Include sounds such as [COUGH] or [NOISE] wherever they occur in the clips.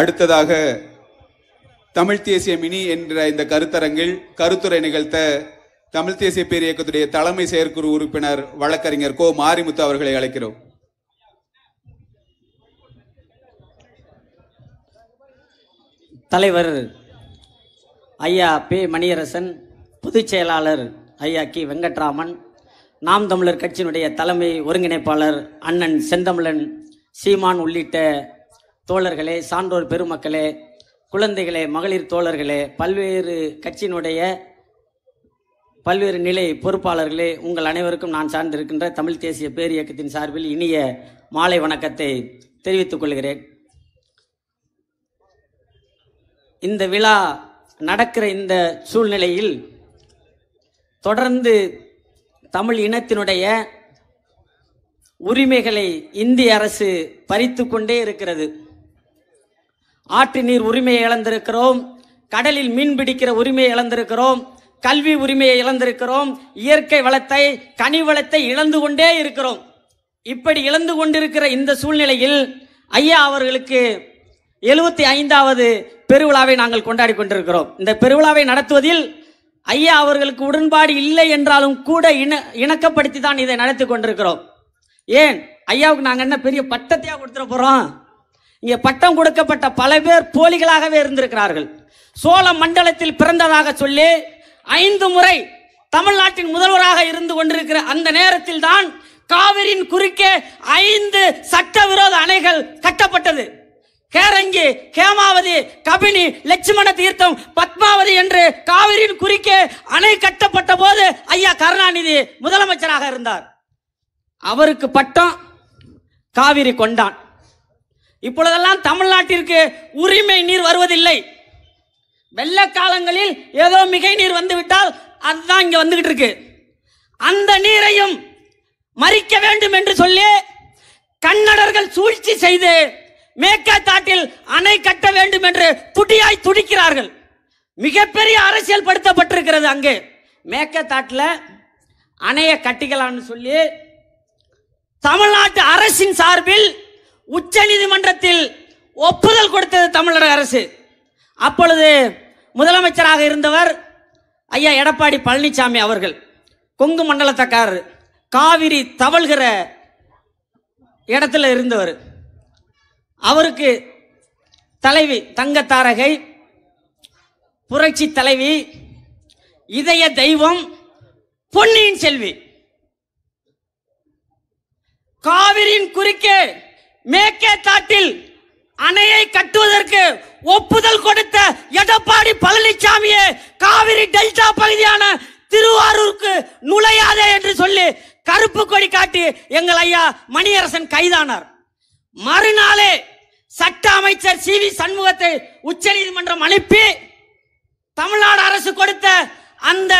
அடுத்ததாக தமிழ் தேசிய மினி என்ற இந்த கருத்தரங்கில் கருத்துரை நிகழ்த்த தமிழ் தேசிய பேர் இயக்கத்துடைய தலைமை செயற்குழு உறுப்பினர் வழக்கறிஞர் கோ மாரிமுத்து அவர்களை அழைக்கிறோம் தலைவர் ஐயா பே மணியரசன் பொதுச் செயலாளர் ஐயா கி வெங்கட்ராமன் நாம் தமிழர் கட்சியினுடைய தலைமை ஒருங்கிணைப்பாளர் அண்ணன் செந்தமிழன் சீமான் உள்ளிட்ட தோழர்களே சான்றோர் பெருமக்களே குழந்தைகளே மகளிர் தோழர்களே பல்வேறு கட்சியினுடைய பல்வேறு நிலை பொறுப்பாளர்களே உங்கள் அனைவருக்கும் நான் சார்ந்திருக்கின்ற தமிழ் தேசிய பேரியக்கத்தின் சார்பில் இனிய மாலை வணக்கத்தை தெரிவித்துக் கொள்கிறேன் இந்த விழா நடக்கிற இந்த சூழ்நிலையில் தொடர்ந்து தமிழ் இனத்தினுடைய உரிமைகளை இந்திய அரசு பறித்து கொண்டே இருக்கிறது ஆற்று நீர் உரிமையை இழந்திருக்கிறோம் கடலில் மீன் பிடிக்கிற உரிமையை இழந்திருக்கிறோம் கல்வி உரிமையை இழந்திருக்கிறோம் இயற்கை வளத்தை கனி வளத்தை இழந்து கொண்டே இருக்கிறோம் இப்படி இழந்து கொண்டிருக்கிற இந்த சூழ்நிலையில் ஐயா அவர்களுக்கு எழுபத்தி ஐந்தாவது பெருவிழாவை நாங்கள் கொண்டாடி கொண்டிருக்கிறோம் இந்த பெருவிழாவை நடத்துவதில் ஐயா அவர்களுக்கு உடன்பாடு இல்லை என்றாலும் கூட இண இணக்கப்படுத்தி தான் இதை நடத்தி கொண்டிருக்கிறோம் ஏன் ஐயாவுக்கு நாங்கள் என்ன பெரிய பட்டத்தையாக கொடுத்துட போகிறோம் இங்கே பட்டம் கொடுக்கப்பட்ட பல பேர் போலிகளாகவே இருந்திருக்கிறார்கள் சோழ மண்டலத்தில் பிறந்ததாக சொல்லி ஐந்து முறை தமிழ்நாட்டின் முதல்வராக இருந்து கொண்டிருக்கிற அந்த நேரத்தில் தான் காவிரியின் குறுக்கே ஐந்து சட்டவிரோத அணைகள் கட்டப்பட்டது கேரங்கி கேமாவதி கபினி லட்சுமண தீர்த்தம் பத்மாவதி என்று காவிரியின் குறுக்கே அணை கட்டப்பட்ட போது ஐயா கருணாநிதி முதலமைச்சராக இருந்தார் அவருக்கு பட்டம் காவிரி கொண்டான் இப்பொழுதெல்லாம் தமிழ்நாட்டிற்கு உரிமை நீர் வருவதில்லை வெள்ள காலங்களில் ஏதோ மிகை நீர் வந்துவிட்டால் அதுதான் இங்கே வந்துகிட்டு இருக்கு அந்த நீரையும் மறிக்க வேண்டும் என்று சொல்லி கன்னடர்கள் சூழ்ச்சி செய்து மேற்காட்டாட்டில் அணை கட்ட வேண்டும் என்று துடியாய் துடிக்கிறார்கள் மிகப்பெரிய அரசியல் படுத்தப்பட்டிருக்கிறது அங்கே மேற்காட்டில் அணையை கட்டிக்கலாம்னு சொல்லி தமிழ்நாட்டு அரசின் சார்பில் உச்ச நீதிமன்றத்தில் ஒப்புதல் கொடுத்தது தமிழக அரசு அப்பொழுது முதலமைச்சராக இருந்தவர் ஐயா எடப்பாடி பழனிசாமி அவர்கள் கொங்கு மண்டலத்தக்காரர் காவிரி தவழ்கிற இடத்துல இருந்தவர் அவருக்கு தலைவி தங்க தாரகை புரட்சி தலைவி இதய தெய்வம் பொன்னியின் செல்வி காவிரியின் குறுக்கே மேற்கே தாட்டில் அணையை கட்டுவதற்கு ஒப்புதல் கொடுத்த எடப்பாடி பழனிசாமியே காவிரி டெல்டா பகுதியான திருவாரூருக்கு நுழையாதே என்று சொல்லி கருப்பு கொடி காட்டி எங்கள் ஐயா மணியரசன் கைதானார் மறுநாளே சட்ட அமைச்சர் சி வி சண்முகத்தை உச்ச நீதிமன்றம் அனுப்பி தமிழ்நாடு அரசு கொடுத்த அந்த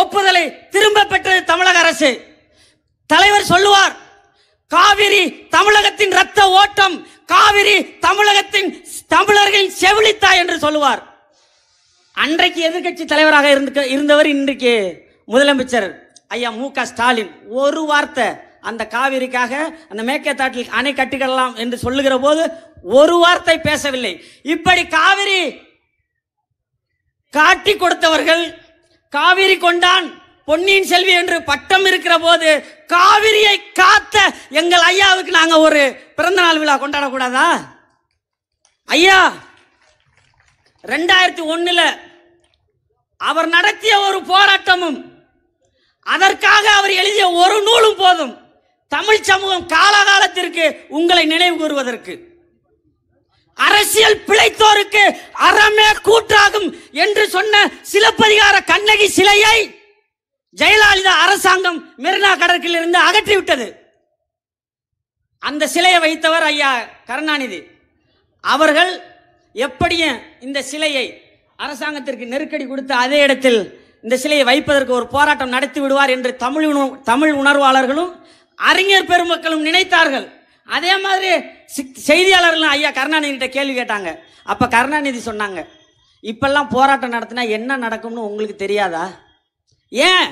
ஒப்புதலை திரும்ப பெற்றது தமிழக அரசு தலைவர் சொல்லுவார் காவிரி தமிழகத்தின் ரத்த ஓட்டம் காவிரி தமிழகத்தின் தமிழர்களின் செவிலித்தாய் என்று சொல்லுவார் அன்றைக்கு எதிர்கட்சி தலைவராக இருந்து இருந்தவர் இன்றைக்கு முதலமைச்சர் ஐயா மு க ஸ்டாலின் ஒரு வார்த்தை அந்த காவிரிக்காக அந்த மேக்கத்தாட்டில் அணை கட்டிக்கலாம் என்று சொல்லுகிற போது ஒரு வார்த்தை பேசவில்லை இப்படி காவிரி காட்டி கொடுத்தவர்கள் காவிரி கொண்டான் பொன்னியின் செல்வி என்று பட்டம் இருக்கிற போது காவிரியை காத்த எங்கள் ஐயாவுக்கு நாங்கள் ஒரு பிறந்த நாள் விழா கொண்டாடக்கூடாதா ஐயா ரெண்டாயிரத்தி ஒன்றில் அவர் நடத்திய ஒரு போராட்டமும் அதற்காக அவர் எழுதிய ஒரு நூலும் போதும் தமிழ் சமூகம் காலகாலத்திற்கு உங்களை நினைவு கூறுவதற்கு அரசியல் பிழைத்தோருக்கு அறமே கூற்றாகும் என்று சொன்ன சிலப்பதிகார கண்ணகி சிலையை ஜெயலலிதா அரசாங்கம் மெரினா கடற்கில் இருந்து அகற்றி விட்டது அந்த சிலையை வைத்தவர் ஐயா கருணாநிதி அவர்கள் எப்படியும் இந்த சிலையை அரசாங்கத்திற்கு நெருக்கடி கொடுத்து அதே இடத்தில் இந்த சிலையை வைப்பதற்கு ஒரு போராட்டம் நடத்தி விடுவார் என்று தமிழ் தமிழ் உணர்வாளர்களும் அறிஞர் பெருமக்களும் நினைத்தார்கள் அதே மாதிரி செய்தியாளர்கள் ஐயா கருணாநிதி கிட்ட கேள்வி கேட்டாங்க அப்போ கருணாநிதி சொன்னாங்க இப்பெல்லாம் போராட்டம் நடத்தினா என்ன நடக்கும்னு உங்களுக்கு தெரியாதா ஏன்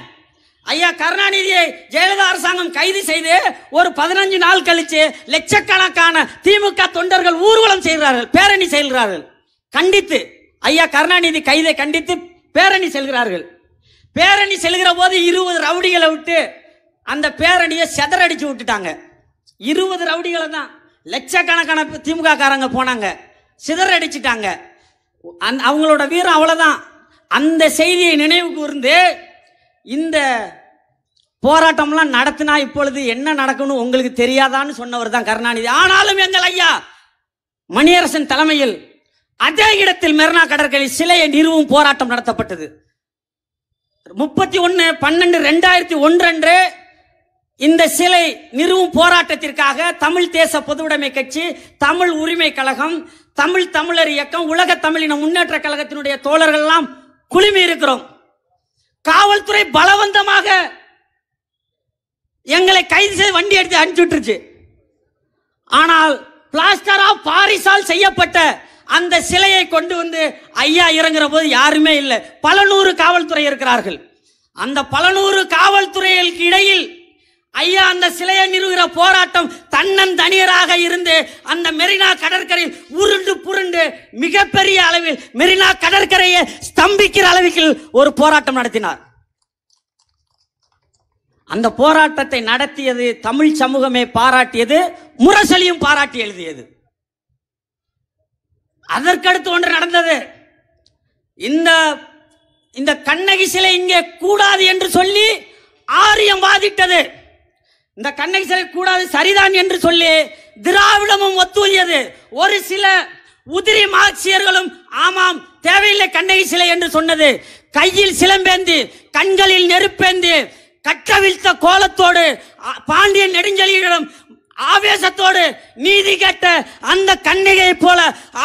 ஐயா கருணாநிதியை ஜெயலலிதா அரசாங்கம் கைது செய்து ஒரு பதினஞ்சு நாள் கழிச்சு லட்சக்கணக்கான திமுக தொண்டர்கள் ஊர்வலம் செய்கிறார்கள் பேரணி செல்கிறார்கள் கண்டித்து ஐயா கருணாநிதி கைதை கண்டித்து பேரணி செல்கிறார்கள் பேரணி செல்கிற போது இருபது ரவுடிகளை விட்டு அந்த பேரணியை செதறடிச்சு விட்டுட்டாங்க இருபது ரவுடிகளை தான் லட்சக்கணக்கான திமுக காரங்க போனாங்க சிதறடிச்சிட்டாங்க அவங்களோட வீரம் அவ்வளோதான் அந்த செய்தியை நினைவு கூர்ந்து இந்த போராட்டம்லாம் நடத்தினா இப்பொழுது என்ன நடக்கணும் உங்களுக்கு தெரியாதான்னு சொன்னவர் தான் கருணாநிதி ஆனாலும் எங்கள் ஐயா மணியரசன் தலைமையில் அதே இடத்தில் மெர்னா கடற்கரை சிலையை நிறுவும் போராட்டம் நடத்தப்பட்டது முப்பத்தி ஒன்று பன்னெண்டு ரெண்டாயிரத்தி ஒன்று அன்று இந்த சிலை நிறுவும் போராட்டத்திற்காக தமிழ் தேச பொதுவுடைமை கட்சி தமிழ் உரிமை கழகம் தமிழ் தமிழர் இயக்கம் உலக தமிழின முன்னேற்ற கழகத்தினுடைய தோழர்கள்லாம் குழுமி இருக்கிறோம் காவல்துறை பலவந்தமாக எங்களை கைது செய்து வண்டி எடுத்து அனுப்பிச்சுட்டுருச்சு ஆனால் பிளாஸ்டர் ஆஃப் பாரிசால் செய்யப்பட்ட அந்த சிலையை கொண்டு வந்து ஐயா இறங்குற போது யாருமே இல்லை பல நூறு காவல்துறை இருக்கிறார்கள் அந்த பல நூறு காவல்துறைகளுக்கு இடையில் ஐயா அந்த சிலையை நிறுகிற போராட்டம் தன்னன் தனியராக இருந்து அந்த மெரினா கடற்கரை உருண்டு புருண்டு மிகப்பெரிய அளவில் மெரினா கடற்கரையை ஸ்தம்பிக்கிற அளவுக்கு ஒரு போராட்டம் நடத்தினார் அந்த போராட்டத்தை நடத்தியது தமிழ் சமூகமே பாராட்டியது முரசலியும் பாராட்டி எழுதியது அதற்கடுத்து ஒன்று நடந்தது இந்த இந்த கண்ணகி சிலை இங்கே கூடாது என்று சொல்லி ஆரியம் வாதிட்டது இந்த கண்ணை சிலை கூடாது சரிதான் என்று சொல்லி திராவிடமும் ஒத்துழியது ஒரு சில உதிரி மார்க்சியர்களும் ஆமாம் தேவையில்லை கண்ணகி சிலை என்று சொன்னது கையில் சிலம்பேந்தி கண்களில் நெருப்பேந்தி கட்டவிழ்த்த கோலத்தோடு பாண்டிய நெடுஞ்செழியிடம் ஆவேசத்தோடு நீதி கேட்ட அந்த கண்ணிகை போல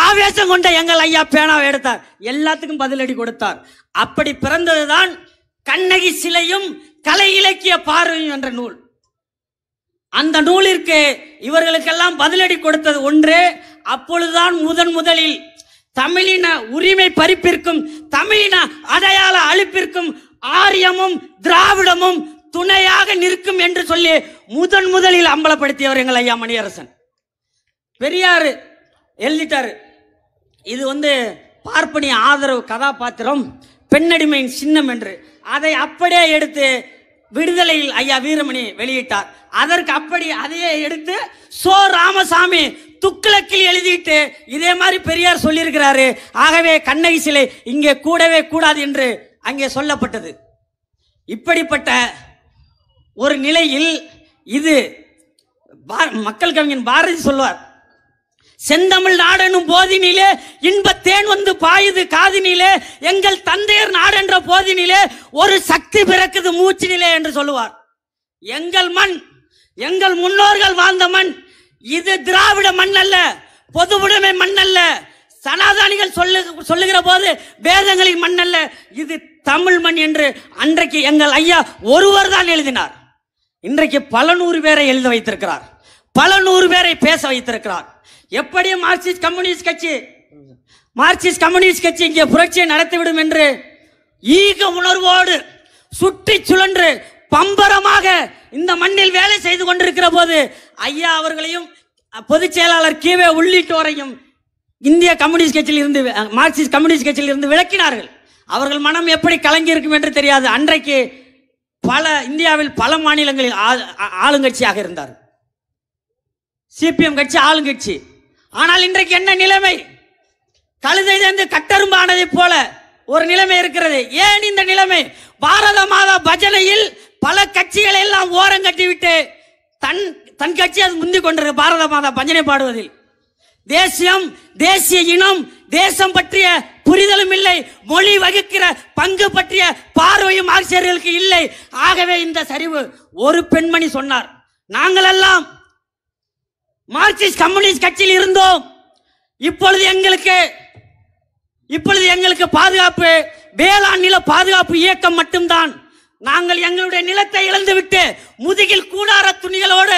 ஆவேசம் கொண்ட எங்கள் ஐயா பேனாவை எடுத்தார் எல்லாத்துக்கும் பதிலடி கொடுத்தார் அப்படி பிறந்ததுதான் கண்ணகி சிலையும் கலை இலக்கிய பார்வையும் என்ற நூல் அந்த நூலிற்கு இவர்களுக்கெல்லாம் பதிலடி கொடுத்தது ஒன்று அப்பொழுதுதான் முதன் முதலில் தமிழின உரிமை பறிப்பிற்கும் தமிழின அடையாள அழிப்பிற்கும் ஆரியமும் திராவிடமும் துணையாக நிற்கும் என்று சொல்லி முதன் முதலில் அம்பலப்படுத்தியவர் எங்கள் ஐயா மணியரசன் பெரியாறு எழுதிட்டாரு இது வந்து பார்ப்பனிய ஆதரவு கதாபாத்திரம் பெண்ணடிமையின் சின்னம் என்று அதை அப்படியே எடுத்து விடுதலையில் ஐயா வீரமணி வெளியிட்டார் அதற்கு அப்படி அதையே எடுத்து சோ ராமசாமி துக்ளக்கில் எழுதிட்டு இதே மாதிரி பெரியார் சொல்லியிருக்கிறாரு ஆகவே கண்ணகி சிலை இங்கே கூடவே கூடாது என்று அங்கே சொல்லப்பட்டது இப்படிப்பட்ட ஒரு நிலையில் இது மக்கள் கவிஞன் பாரதி சொல்வார் செந்தமிழ் நாடெனும் போதினிலே இன்பத்தேன் வந்து பாயுது காதினிலே எங்கள் தந்தையர் நாடென்ற போதினிலே ஒரு சக்தி பிறக்குது மூச்சினிலே என்று சொல்லுவார் எங்கள் மண் எங்கள் முன்னோர்கள் வாழ்ந்த மண் இது திராவிட மண் அல்ல பொதுவுடைமை மண் அல்ல சனாதானிகள் சொல்லு சொல்லுகிற போது வேதங்களின் மண் அல்ல இது தமிழ் மண் என்று அன்றைக்கு எங்கள் ஐயா ஒருவர் தான் எழுதினார் இன்றைக்கு பல நூறு பேரை எழுத வைத்திருக்கிறார் பல நூறு பேரை பேச வைத்திருக்கிறார் எப்படி மார்க்சிஸ்ட் கம்யூனிஸ்ட் கட்சி மார்க்சிஸ்ட் கம்யூனிஸ்ட் கட்சி இங்கே புரட்சியை நடத்திவிடும் என்று ஈக உணர்வோடு சுற்றி சுழன்று பம்பரமாக இந்த மண்ணில் வேலை செய்து கொண்டிருக்கிற போது ஐயா அவர்களையும் பொதுச் செயலாளர் கீவே உள்ளிட்டோரையும் இந்திய கம்யூனிஸ்ட் கட்சியில் இருந்து மார்க்சிஸ்ட் கம்யூனிஸ்ட் கட்சியில் இருந்து விளக்கினார்கள் அவர்கள் மனம் எப்படி கலங்கி இருக்கும் என்று தெரியாது அன்றைக்கு பல இந்தியாவில் பல மாநிலங்களில் ஆளுங்கட்சியாக இருந்தார் சிபிஎம் கட்சி ஆளுங்கட்சி ஆனால் இன்றைக்கு என்ன நிலைமை கழுதை சேர்ந்து கட்டரும்பானதை போல ஒரு நிலைமை இருக்கிறது ஏன் இந்த நிலைமை பாரத மாதா பஜனையில் பல கட்சிகளை எல்லாம் ஓரம் கட்டிவிட்டு தன் தன் கட்சியை முந்தி கொண்டிருக்கு பாரத மாதா பஜனை பாடுவதில் தேசியம் தேசிய இனம் தேசம் பற்றிய புரிதலும் இல்லை மொழி வகுக்கிற பங்கு பற்றிய பார்வையும் ஆசிரியர்களுக்கு இல்லை ஆகவே இந்த சரிவு ஒரு பெண்மணி சொன்னார் நாங்களெல்லாம் மார்க்சிஸ்ட் கம்யூனிஸ்ட் கட்சியில் இருந்தோம் இப்பொழுது எங்களுக்கு இப்பொழுது எங்களுக்கு பாதுகாப்பு வேளாண் நில பாதுகாப்பு இயக்கம் மட்டும்தான் நாங்கள் எங்களுடைய நிலத்தை இழந்துவிட்டு முதுகில் கூடார துணிகளோடு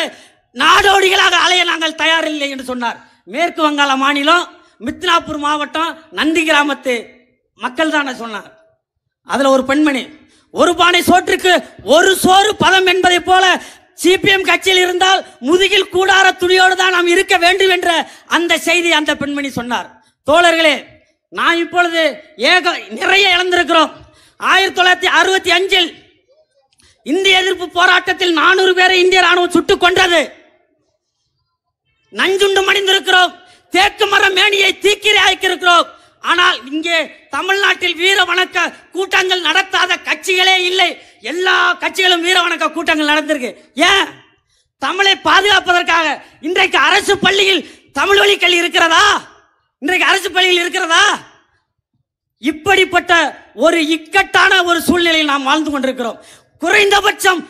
நாடோடிகளாக அலைய நாங்கள் தயாரில்லை என்று சொன்னார் மேற்கு வங்காள மாநிலம் மித்னாப்பூர் மாவட்டம் நந்தி கிராமத்து மக்கள் தானே சொன்னார் அதில் ஒரு பெண்மணி ஒரு பானை சோற்றுக்கு ஒரு சோறு பதம் என்பதை போல சிபிஎம் கட்சியில் இருந்தால் முதுகில் கூடார துணியோடு தான் நாம் இருக்க வேண்டும் என்ற அந்த செய்தி அந்த பெண்மணி சொன்னார் தோழர்களே நான் இப்பொழுது ஏக நிறைய இழந்திருக்கிறோம் ஆயிரத்தி தொள்ளாயிரத்தி அறுபத்தி அஞ்சில் இந்திய எதிர்ப்பு போராட்டத்தில் நானூறு பேரை இந்திய ராணுவம் சுட்டுக் கொன்றது நஞ்சுண்டு மணிந்திருக்கிறோம் தேக்கு மர மேனியை தீக்கிரி இருக்கிறோம் ஆனால் இங்கே தமிழ்நாட்டில் வீர வணக்க கூட்டங்கள் நடத்தாத கட்சிகளே இல்லை எல்லா கட்சிகளும் வணக்க கூட்டங்கள் நடந்திருக்கு ஏன் தமிழை பாதுகாப்பதற்காக இன்றைக்கு அரசு பள்ளியில் தமிழ் வழிக்கல் இருக்கிறதா இன்றைக்கு அரசு பள்ளியில் இருக்கிறதா இப்படிப்பட்ட ஒரு இக்கட்டான ஒரு சூழ்நிலையில் நாம் வாழ்ந்து கொண்டிருக்கிறோம் குறைந்தபட்சம்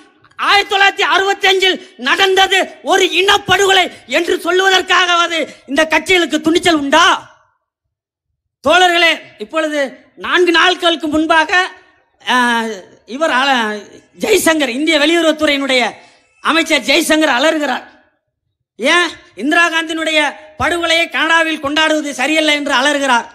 ஆயிரத்தி தொள்ளாயிரத்தி அறுபத்தி அஞ்சில் நடந்தது ஒரு இனப்படுகொலை என்று சொல்லுவதற்காகவது இந்த கட்சிகளுக்கு துணிச்சல் உண்டா தோழர்களே இப்பொழுது நான்கு நாட்களுக்கு முன்பாக இவர் ஜெய்சங்கர் இந்திய வெளியுறவுத்துறையினுடைய அமைச்சர் ஜெய்சங்கர் அலறுகிறார் ஏன் இந்திரா காந்தியினுடைய படுகொலையை கனடாவில் கொண்டாடுவது சரியல்ல என்று அலறுகிறார்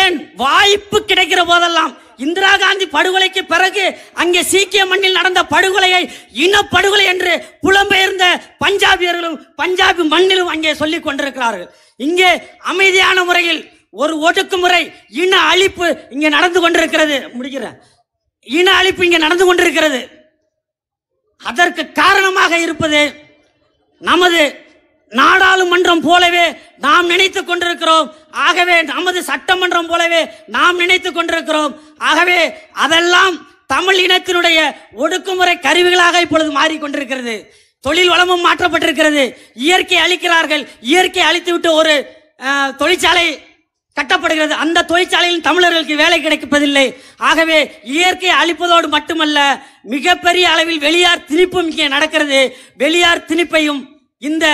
ஏன் வாய்ப்பு கிடைக்கிற போதெல்லாம் இந்திரா காந்தி படுகொலைக்கு பிறகு அங்கே சீக்கிய மண்ணில் நடந்த படுகொலையை இனப்படுகொலை என்று புலம்பெயர்ந்த பஞ்சாபியர்களும் பஞ்சாபி மண்ணிலும் அங்கே சொல்லிக் கொண்டிருக்கிறார்கள் இங்கே அமைதியான முறையில் ஒரு ஒடுக்குமுறை இன அழிப்பு இங்க நடந்து கொண்டிருக்கிறது முடிக்கிறேன் இன அழிப்பு இங்க நடந்து கொண்டிருக்கிறது அதற்கு காரணமாக இருப்பது நமது நாடாளுமன்றம் போலவே நாம் நினைத்துக் கொண்டிருக்கிறோம் ஆகவே நமது சட்டமன்றம் போலவே நாம் நினைத்து கொண்டிருக்கிறோம் ஆகவே அதெல்லாம் தமிழ் இனத்தினுடைய ஒடுக்குமுறை கருவிகளாக இப்பொழுது மாறிக்கொண்டிருக்கிறது தொழில் வளமும் மாற்றப்பட்டிருக்கிறது இயற்கை அழிக்கிறார்கள் இயற்கை அழித்துவிட்டு ஒரு தொழிற்சாலை கட்டப்படுகிறது அந்த தொழிற்சாலையில் தமிழர்களுக்கு வேலை கிடைப்பதில்லை ஆகவே இயற்கை அழிப்பதோடு மட்டுமல்ல மிகப்பெரிய அளவில் வெளியார் திணிப்பும் இங்கே நடக்கிறது வெளியார் திணிப்பையும் இந்த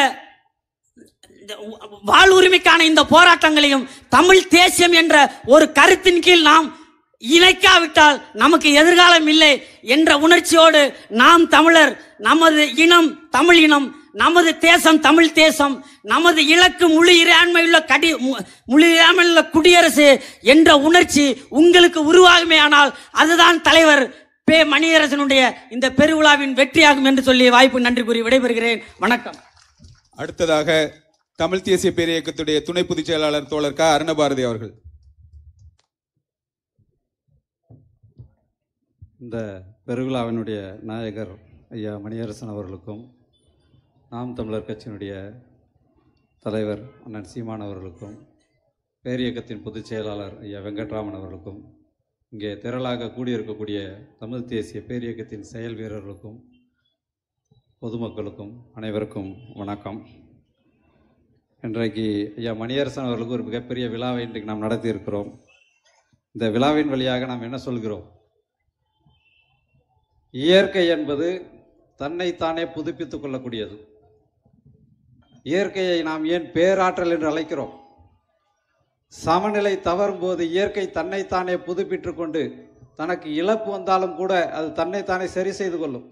வாழ்வுரிமைக்கான இந்த போராட்டங்களையும் தமிழ் தேசியம் என்ற ஒரு கருத்தின் கீழ் நாம் இணைக்காவிட்டால் நமக்கு எதிர்காலம் இல்லை என்ற உணர்ச்சியோடு நாம் தமிழர் நமது இனம் தமிழ் இனம் நமது தேசம் தமிழ் தேசம் நமது இலக்கு முழு இறையாண்மையுள்ள கடி முழு இறையாண்மையுள்ள குடியரசு என்ற உணர்ச்சி உங்களுக்கு உருவாகுமே ஆனால் அதுதான் தலைவர் பே மணியரசனுடைய இந்த பெருவிழாவின் வெற்றியாகும் என்று சொல்லி வாய்ப்பு நன்றி கூறி விடைபெறுகிறேன் வணக்கம் அடுத்ததாக தமிழ் தேசிய இயக்கத்துடைய துணை பொதுச் செயலாளர் தோழர் க அருணபாரதி அவர்கள் இந்த பெருவிழாவினுடைய நாயகர் ஐயா மணியரசன் அவர்களுக்கும் நாம் தமிழர் கட்சியினுடைய தலைவர் அண்ணன் சீமான் அவர்களுக்கும் பேர் இயக்கத்தின் பொதுச் செயலாளர் ஐயா வெங்கட்ராமன் அவர்களுக்கும் இங்கே திரளாக கூடியிருக்கக்கூடிய தமிழ் தேசிய பேர் இயக்கத்தின் செயல் வீரர்களுக்கும் பொதுமக்களுக்கும் அனைவருக்கும் வணக்கம் இன்றைக்கு ஐயா மணியரசன் அவர்களுக்கு ஒரு மிகப்பெரிய விழாவை இன்றைக்கு நாம் நடத்தியிருக்கிறோம் இந்த விழாவின் வழியாக நாம் என்ன சொல்கிறோம் இயற்கை என்பது தன்னைத்தானே புதுப்பித்துக் கொள்ளக்கூடியது இயற்கையை நாம் ஏன் பேராற்றல் என்று அழைக்கிறோம் சமநிலை தவறும் போது இயற்கை தன்னைத்தானே புதுப்பித்து கொண்டு தனக்கு இழப்பு வந்தாலும் கூட அது தன்னைத்தானே சரி செய்து கொள்ளும்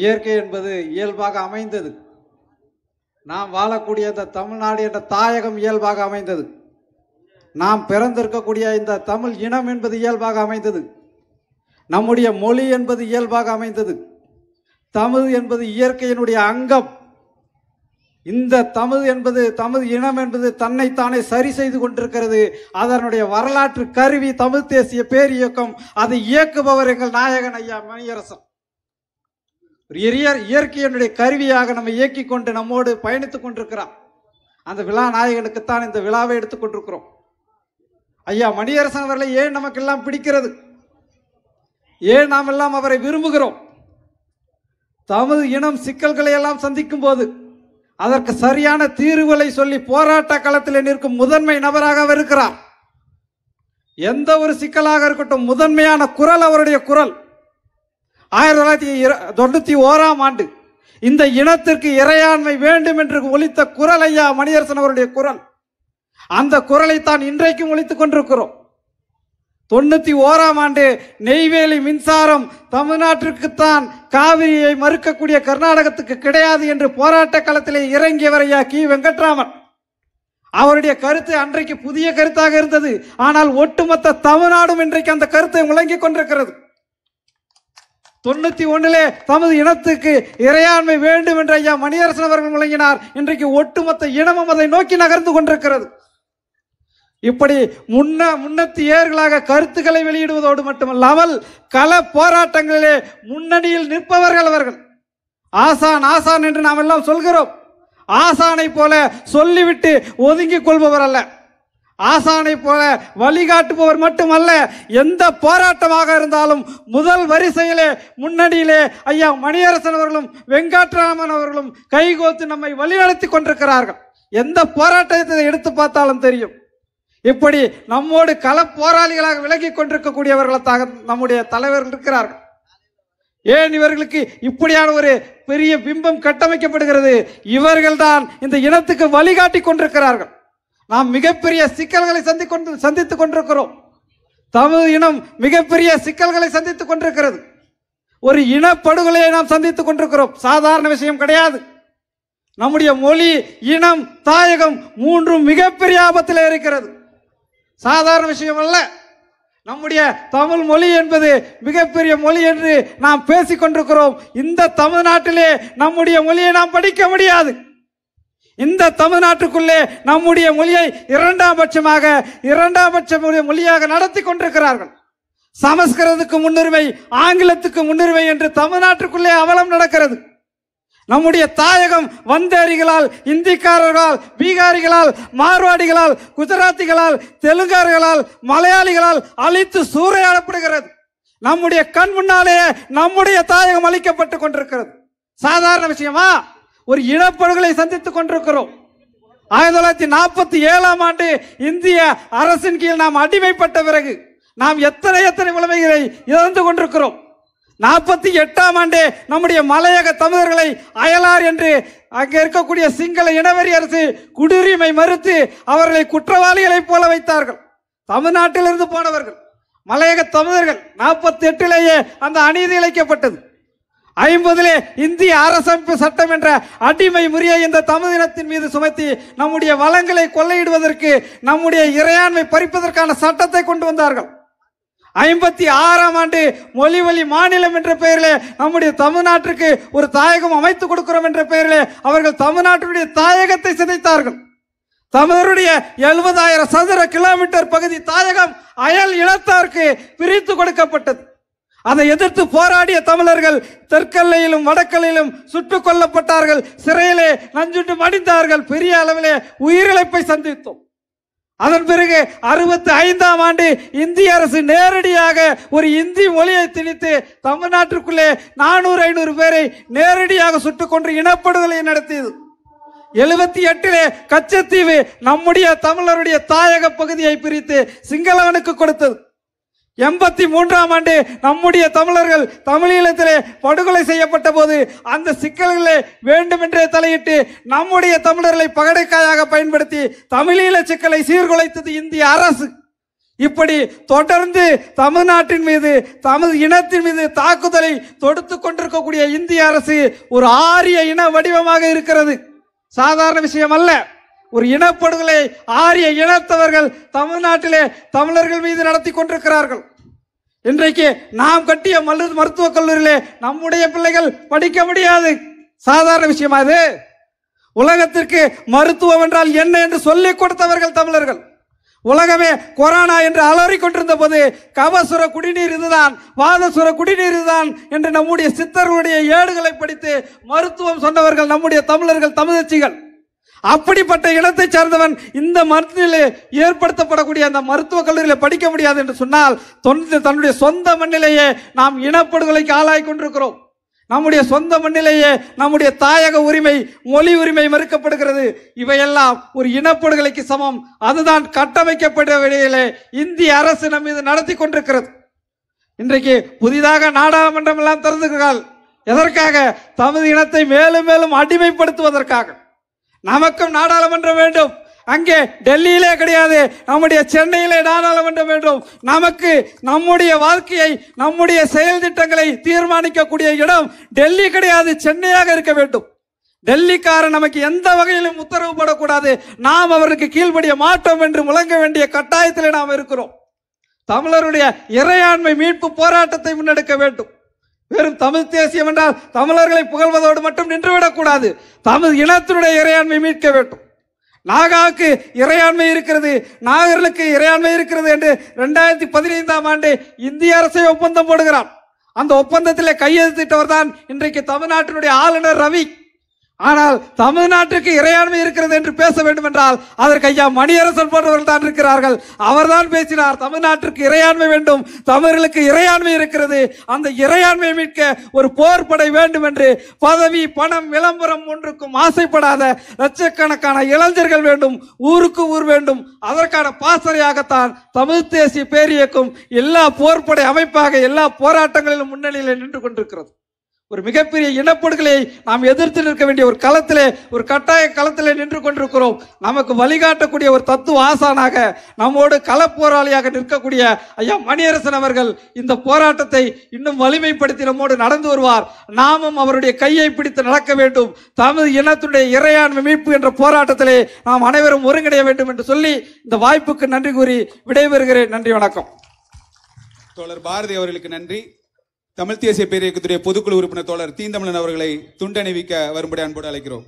இயற்கை என்பது இயல்பாக அமைந்தது நாம் வாழக்கூடிய இந்த தமிழ்நாடு என்ற தாயகம் இயல்பாக அமைந்தது நாம் பிறந்திருக்கக்கூடிய இந்த தமிழ் இனம் என்பது இயல்பாக அமைந்தது நம்முடைய மொழி என்பது இயல்பாக அமைந்தது தமிழ் என்பது இயற்கையினுடைய அங்கம் இந்த தமது என்பது தமது இனம் என்பது தன்னைத்தானே சரி செய்து கொண்டிருக்கிறது அதனுடைய வரலாற்று கருவி தமிழ் தேசிய பேர் இயக்கம் அதை இயக்குபவர் எங்கள் நாயகன் ஐயா மணியரசன் இயற்கையினுடைய கருவியாக நம்ம இயக்கிக் கொண்டு நம்மோடு பயணித்துக் கொண்டிருக்கிறோம் அந்த விழா நாயகனுக்குத்தான் இந்த விழாவை எடுத்துக்கொண்டிருக்கிறோம் ஐயா மணியரசன் அவர்களை ஏன் நமக்கெல்லாம் பிடிக்கிறது ஏன் நாம் எல்லாம் அவரை விரும்புகிறோம் தமது இனம் சிக்கல்களை எல்லாம் சந்திக்கும் போது அதற்கு சரியான தீர்வுகளை சொல்லி போராட்ட களத்தில் நிற்கும் முதன்மை நபராக அவர் இருக்கிறார் எந்த ஒரு சிக்கலாக இருக்கட்டும் முதன்மையான குரல் அவருடைய குரல் ஆயிரத்தி தொள்ளாயிரத்தி தொண்ணூற்றி ஓராம் ஆண்டு இந்த இனத்திற்கு இறையாண்மை வேண்டும் என்று ஒழித்த குரல் ஐயா மணியரசன் அவருடைய குரல் அந்த குரலை தான் இன்றைக்கும் ஒழித்துக் கொண்டிருக்கிறோம் தொண்ணூற்றி ஓராம் ஆண்டு நெய்வேலி மின்சாரம் தமிழ்நாட்டிற்குத்தான் காவிரியை மறுக்கக்கூடிய கர்நாடகத்துக்கு கிடையாது என்று போராட்ட களத்திலே இறங்கியவர் ஐயா கி வெங்கட்ராமன் அவருடைய கருத்து அன்றைக்கு புதிய கருத்தாக இருந்தது ஆனால் ஒட்டுமொத்த தமிழ்நாடும் இன்றைக்கு அந்த கருத்தை முழங்கிக் கொண்டிருக்கிறது தொண்ணூத்தி ஒன்றிலே தமது இனத்துக்கு இறையாண்மை வேண்டும் என்று ஐயா மணியரசன் அவர்கள் முழங்கினார் இன்றைக்கு ஒட்டுமொத்த இனமும் அதை நோக்கி நகர்ந்து கொண்டிருக்கிறது இப்படி முன்ன ஏர்களாக கருத்துக்களை வெளியிடுவதோடு மட்டுமல்லாமல் கள போராட்டங்களிலே முன்னணியில் நிற்பவர்கள் அவர்கள் ஆசான் ஆசான் என்று நாம் எல்லாம் சொல்கிறோம் ஆசானை போல சொல்லிவிட்டு ஒதுங்கிக் கொள்பவர் அல்ல ஆசானை போல வழிகாட்டுபவர் மட்டுமல்ல எந்த போராட்டமாக இருந்தாலும் முதல் வரிசையிலே முன்னணியிலே ஐயா மணியரசன் அவர்களும் வெங்காட்டராமன் அவர்களும் கைகோத்து நம்மை வழிநடத்தி கொண்டிருக்கிறார்கள் எந்த போராட்டத்தை எடுத்து பார்த்தாலும் தெரியும் இப்படி நம்மோடு கல போராளிகளாக விலகி கொண்டிருக்கக்கூடியவர்களாக நம்முடைய தலைவர்கள் இருக்கிறார்கள் ஏன் இவர்களுக்கு இப்படியான ஒரு பெரிய பிம்பம் கட்டமைக்கப்படுகிறது இவர்கள்தான் இந்த இனத்துக்கு வழிகாட்டி கொண்டிருக்கிறார்கள் நாம் மிகப்பெரிய சிக்கல்களை சந்திக்கொண்டு சந்தித்துக் கொண்டிருக்கிறோம் தமிழ் இனம் மிகப்பெரிய சிக்கல்களை சந்தித்துக் கொண்டிருக்கிறது ஒரு இனப்படுகொலையை நாம் சந்தித்துக் கொண்டிருக்கிறோம் சாதாரண விஷயம் கிடையாது நம்முடைய மொழி இனம் தாயகம் மூன்றும் மிகப்பெரிய ஆபத்தில் இருக்கிறது சாதாரண விஷயம் அல்ல நம்முடைய தமிழ் மொழி என்பது மிகப்பெரிய மொழி என்று நாம் பேசிக்கொண்டிருக்கிறோம் இந்த தமிழ்நாட்டிலே நம்முடைய மொழியை நாம் படிக்க முடியாது இந்த தமிழ்நாட்டுக்குள்ளே நம்முடைய மொழியை இரண்டாம் பட்சமாக இரண்டாம் பட்ச மொழியாக நடத்தி கொண்டிருக்கிறார்கள் சமஸ்கிருதத்துக்கு முன்னுரிமை ஆங்கிலத்துக்கு முன்னுரிமை என்று தமிழ்நாட்டுக்குள்ளே அவலம் நடக்கிறது நம்முடைய தாயகம் வந்தேரிகளால் இந்திக்காரர்களால் பீகாரிகளால் மார்வாடிகளால் குஜராத்திகளால் தெலுங்கார்களால் மலையாளிகளால் அழித்து சூறையாடப்படுகிறது நம்முடைய கண் முன்னாலேயே நம்முடைய தாயகம் அழிக்கப்பட்டு கொண்டிருக்கிறது சாதாரண விஷயமா ஒரு இனப்படுகொலை சந்தித்துக் கொண்டிருக்கிறோம் ஆயிரத்தி தொள்ளாயிரத்தி நாற்பத்தி ஏழாம் ஆண்டு இந்திய அரசின் கீழ் நாம் அடிமைப்பட்ட பிறகு நாம் எத்தனை எத்தனை விளைவுகளை இழந்து கொண்டிருக்கிறோம் நாற்பத்தி எட்டாம் ஆண்டு நம்முடைய மலையக தமிழர்களை அயலார் என்று அங்கே இருக்கக்கூடிய சிங்கள இனவெறி அரசு குடியுரிமை மறுத்து அவர்களை குற்றவாளிகளைப் போல வைத்தார்கள் தமிழ்நாட்டிலிருந்து போனவர்கள் மலையக தமிழர்கள் நாற்பத்தி எட்டிலேயே அந்த அநீதி இழைக்கப்பட்டது ஐம்பதிலே இந்திய அரசமைப்பு சட்டம் என்ற அடிமை முறையை இந்த தமிழ் இனத்தின் மீது சுமத்தி நம்முடைய வளங்களை கொள்ளையிடுவதற்கு நம்முடைய இறையாண்மை பறிப்பதற்கான சட்டத்தை கொண்டு வந்தார்கள் ஐம்பத்தி ஆறாம் ஆண்டு மொழி வழி மாநிலம் என்ற பெயரில் நம்முடைய தமிழ்நாட்டிற்கு ஒரு தாயகம் அமைத்து கொடுக்கிறோம் என்ற பெயரில் அவர்கள் தமிழ்நாட்டினுடைய தாயகத்தை சிதைத்தார்கள் தமிழருடைய எழுபதாயிரம் சதுர கிலோமீட்டர் பகுதி தாயகம் அயல் இனத்தாருக்கு பிரித்து கொடுக்கப்பட்டது அதை எதிர்த்து போராடிய தமிழர்கள் தெற்கல்லையிலும் வடக்கல்லையிலும் சுட்டுக் கொல்லப்பட்டார்கள் சிறையிலே நஞ்சுண்டு மடிந்தார்கள் பெரிய அளவிலே உயிரிழப்பை சந்தித்தோம் அதன் பிறகு அறுபத்தி ஐந்தாம் ஆண்டு இந்திய அரசு நேரடியாக ஒரு இந்தி மொழியை திணித்து தமிழ்நாட்டிற்குள்ளே நானூறு ஐநூறு பேரை நேரடியாக சுட்டுக்கொன்று இனப்படுகொலை நடத்தியது எழுபத்தி எட்டிலே கச்சத்தீவு நம்முடைய தமிழருடைய தாயக பகுதியை பிரித்து சிங்களவனுக்கு கொடுத்தது எண்பத்தி மூன்றாம் ஆண்டு நம்முடைய தமிழர்கள் தமிழீழத்திலே படுகொலை செய்யப்பட்ட போது அந்த சிக்கல்களை வேண்டுமென்றே தலையிட்டு நம்முடைய தமிழர்களை பகடைக்காயாக பயன்படுத்தி தமிழீழ சிக்கலை சீர்குலைத்தது இந்திய அரசு இப்படி தொடர்ந்து தமிழ்நாட்டின் மீது தமிழ் இனத்தின் மீது தாக்குதலை தொடுத்து கொண்டிருக்கக்கூடிய இந்திய அரசு ஒரு ஆரிய இன வடிவமாக இருக்கிறது சாதாரண விஷயம் அல்ல ஒரு இனப்படுகொலை ஆரிய இனத்தவர்கள் தமிழ்நாட்டிலே தமிழர்கள் மீது நடத்தி கொண்டிருக்கிறார்கள் இன்றைக்கு நாம் கட்டிய மல்லு மருத்துவக் கல்லூரியிலே நம்முடைய பிள்ளைகள் படிக்க முடியாது சாதாரண விஷயமா அது உலகத்திற்கு மருத்துவம் என்றால் என்ன என்று சொல்லிக் கொடுத்தவர்கள் தமிழர்கள் உலகமே கொரோனா என்று அலறி கொண்டிருந்த போது கவசுர குடிநீர் இதுதான் வாதசுர குடிநீர் இதுதான் என்று நம்முடைய சித்தர்களுடைய ஏடுகளை படித்து மருத்துவம் சொன்னவர்கள் நம்முடைய தமிழர்கள் தமிழச்சிகள் அப்படிப்பட்ட இடத்தை சார்ந்தவன் இந்த மருத்துவ ஏற்படுத்தப்படக்கூடிய அந்த மருத்துவ கல்லூரியில் படிக்க முடியாது என்று சொன்னால் தன்னுடைய சொந்த மண்ணிலேயே நாம் இனப்படுகொலைக்கு ஆளாய் கொண்டிருக்கிறோம் நம்முடைய சொந்த மண்ணிலேயே நம்முடைய தாயக உரிமை மொழி உரிமை மறுக்கப்படுகிறது இவையெல்லாம் ஒரு இனப்படுகொலைக்கு சமம் அதுதான் கட்டமைக்கப்பட்ட வழியிலே இந்திய அரசு நம் மீது நடத்தி கொண்டிருக்கிறது இன்றைக்கு புதிதாக நாடாளுமன்றம் எல்லாம் திறந்துக்கிறார்கள் எதற்காக தமது இனத்தை மேலும் மேலும் அடிமைப்படுத்துவதற்காக நமக்கும் நாடாளுமன்றம் வேண்டும் அங்கே டெல்லியிலே கிடையாது நம்முடைய சென்னையிலே நாடாளுமன்றம் வேண்டும் நமக்கு நம்முடைய வாழ்க்கையை நம்முடைய செயல் திட்டங்களை தீர்மானிக்கக்கூடிய இடம் டெல்லி கிடையாது சென்னையாக இருக்க வேண்டும் டெல்லிக்காரன் நமக்கு எந்த வகையிலும் உத்தரவு போடக்கூடாது நாம் அவருக்கு கீழ்படிய மாட்டோம் என்று முழங்க வேண்டிய கட்டாயத்தில் நாம் இருக்கிறோம் தமிழருடைய இறையாண்மை மீட்பு போராட்டத்தை முன்னெடுக்க வேண்டும் வெறும் தமிழ் தேசியம் என்றால் தமிழர்களை புகழ்வதோடு மட்டும் நின்றுவிடக்கூடாது தமிழ் இனத்தினுடைய இறையாண்மை மீட்க வேண்டும் நாகாவுக்கு இறையாண்மை இருக்கிறது நாகர்களுக்கு இறையாண்மை இருக்கிறது என்று ரெண்டாயிரத்தி பதினைந்தாம் ஆண்டு இந்திய அரசை ஒப்பந்தம் போடுகிறான் அந்த ஒப்பந்தத்தில் கையெழுத்திட்டவர் தான் இன்றைக்கு தமிழ்நாட்டினுடைய ஆளுநர் ரவி ஆனால் தமிழ்நாட்டுக்கு இறையாண்மை இருக்கிறது என்று பேச வேண்டும் என்றால் அதற்கு ஐயா மணியரசன் போன்றவர்கள் தான் இருக்கிறார்கள் அவர்தான் பேசினார் தமிழ்நாட்டிற்கு இறையாண்மை வேண்டும் தமிழர்களுக்கு இறையாண்மை இருக்கிறது அந்த இறையாண்மையை மீட்க ஒரு போர் படை வேண்டும் என்று பதவி பணம் விளம்பரம் ஒன்றுக்கும் ஆசைப்படாத லட்சக்கணக்கான இளைஞர்கள் வேண்டும் ஊருக்கு ஊர் வேண்டும் அதற்கான பாசறையாகத்தான் தமிழ் தேசிய பேரியக்கும் எல்லா போர்படை அமைப்பாக எல்லா போராட்டங்களிலும் முன்னணியில் நின்று கொண்டிருக்கிறது ஒரு மிகப்பெரிய இனப்படுகளை நாம் எதிர்த்து நிற்க வேண்டிய ஒரு களத்திலே ஒரு கட்டாய களத்திலே நின்று கொண்டிருக்கிறோம் நமக்கு வழிகாட்டக்கூடிய ஒரு தத்துவ ஆசானாக நம்மோடு கள போராளியாக நிற்கக்கூடிய ஐயா மணியரசன் அவர்கள் இந்த போராட்டத்தை இன்னும் வலிமைப்படுத்தி நம்மோடு நடந்து வருவார் நாமும் அவருடைய கையை பிடித்து நடக்க வேண்டும் தமது இனத்துடைய இறையாண்மை மீட்பு என்ற போராட்டத்திலே நாம் அனைவரும் ஒருங்கிணைய வேண்டும் என்று சொல்லி இந்த வாய்ப்புக்கு நன்றி கூறி விடைபெறுகிறேன் நன்றி வணக்கம் தோழர் பாரதி அவர்களுக்கு நன்றி தமிழ் தேசிய பேரியக்கத்துடைய பொதுக்குழு உறுப்பினர் தோழர் தீந்தமிழன் அவர்களை துண்டணிவிக்க வரும்படி அன்போடு அழைக்கிறோம்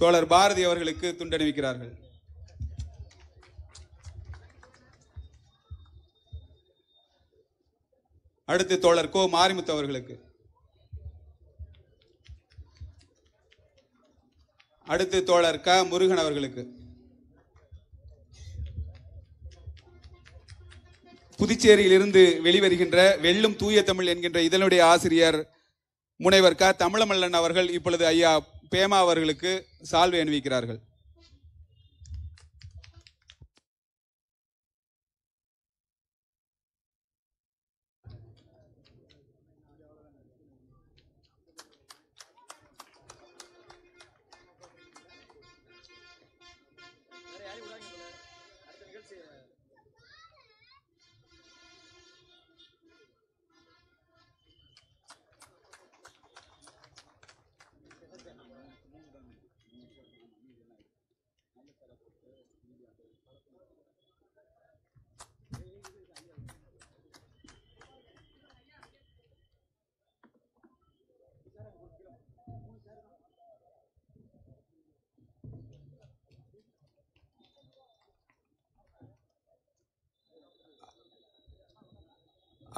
தோழர் பாரதி அவர்களுக்கு துண்டணிவிக்கிறார்கள் அடுத்து தோழர் கோ மாரிமுத்து அவர்களுக்கு அடுத்து தோழர் க முருகன் அவர்களுக்கு புதுச்சேரியிலிருந்து வெளிவருகின்ற வெள்ளும் தூய தமிழ் என்கின்ற இதனுடைய ஆசிரியர் முனைவர் க தமிழமல்லன் அவர்கள் இப்பொழுது ஐயா பேமா அவர்களுக்கு சால்வை அணிவிக்கிறார்கள்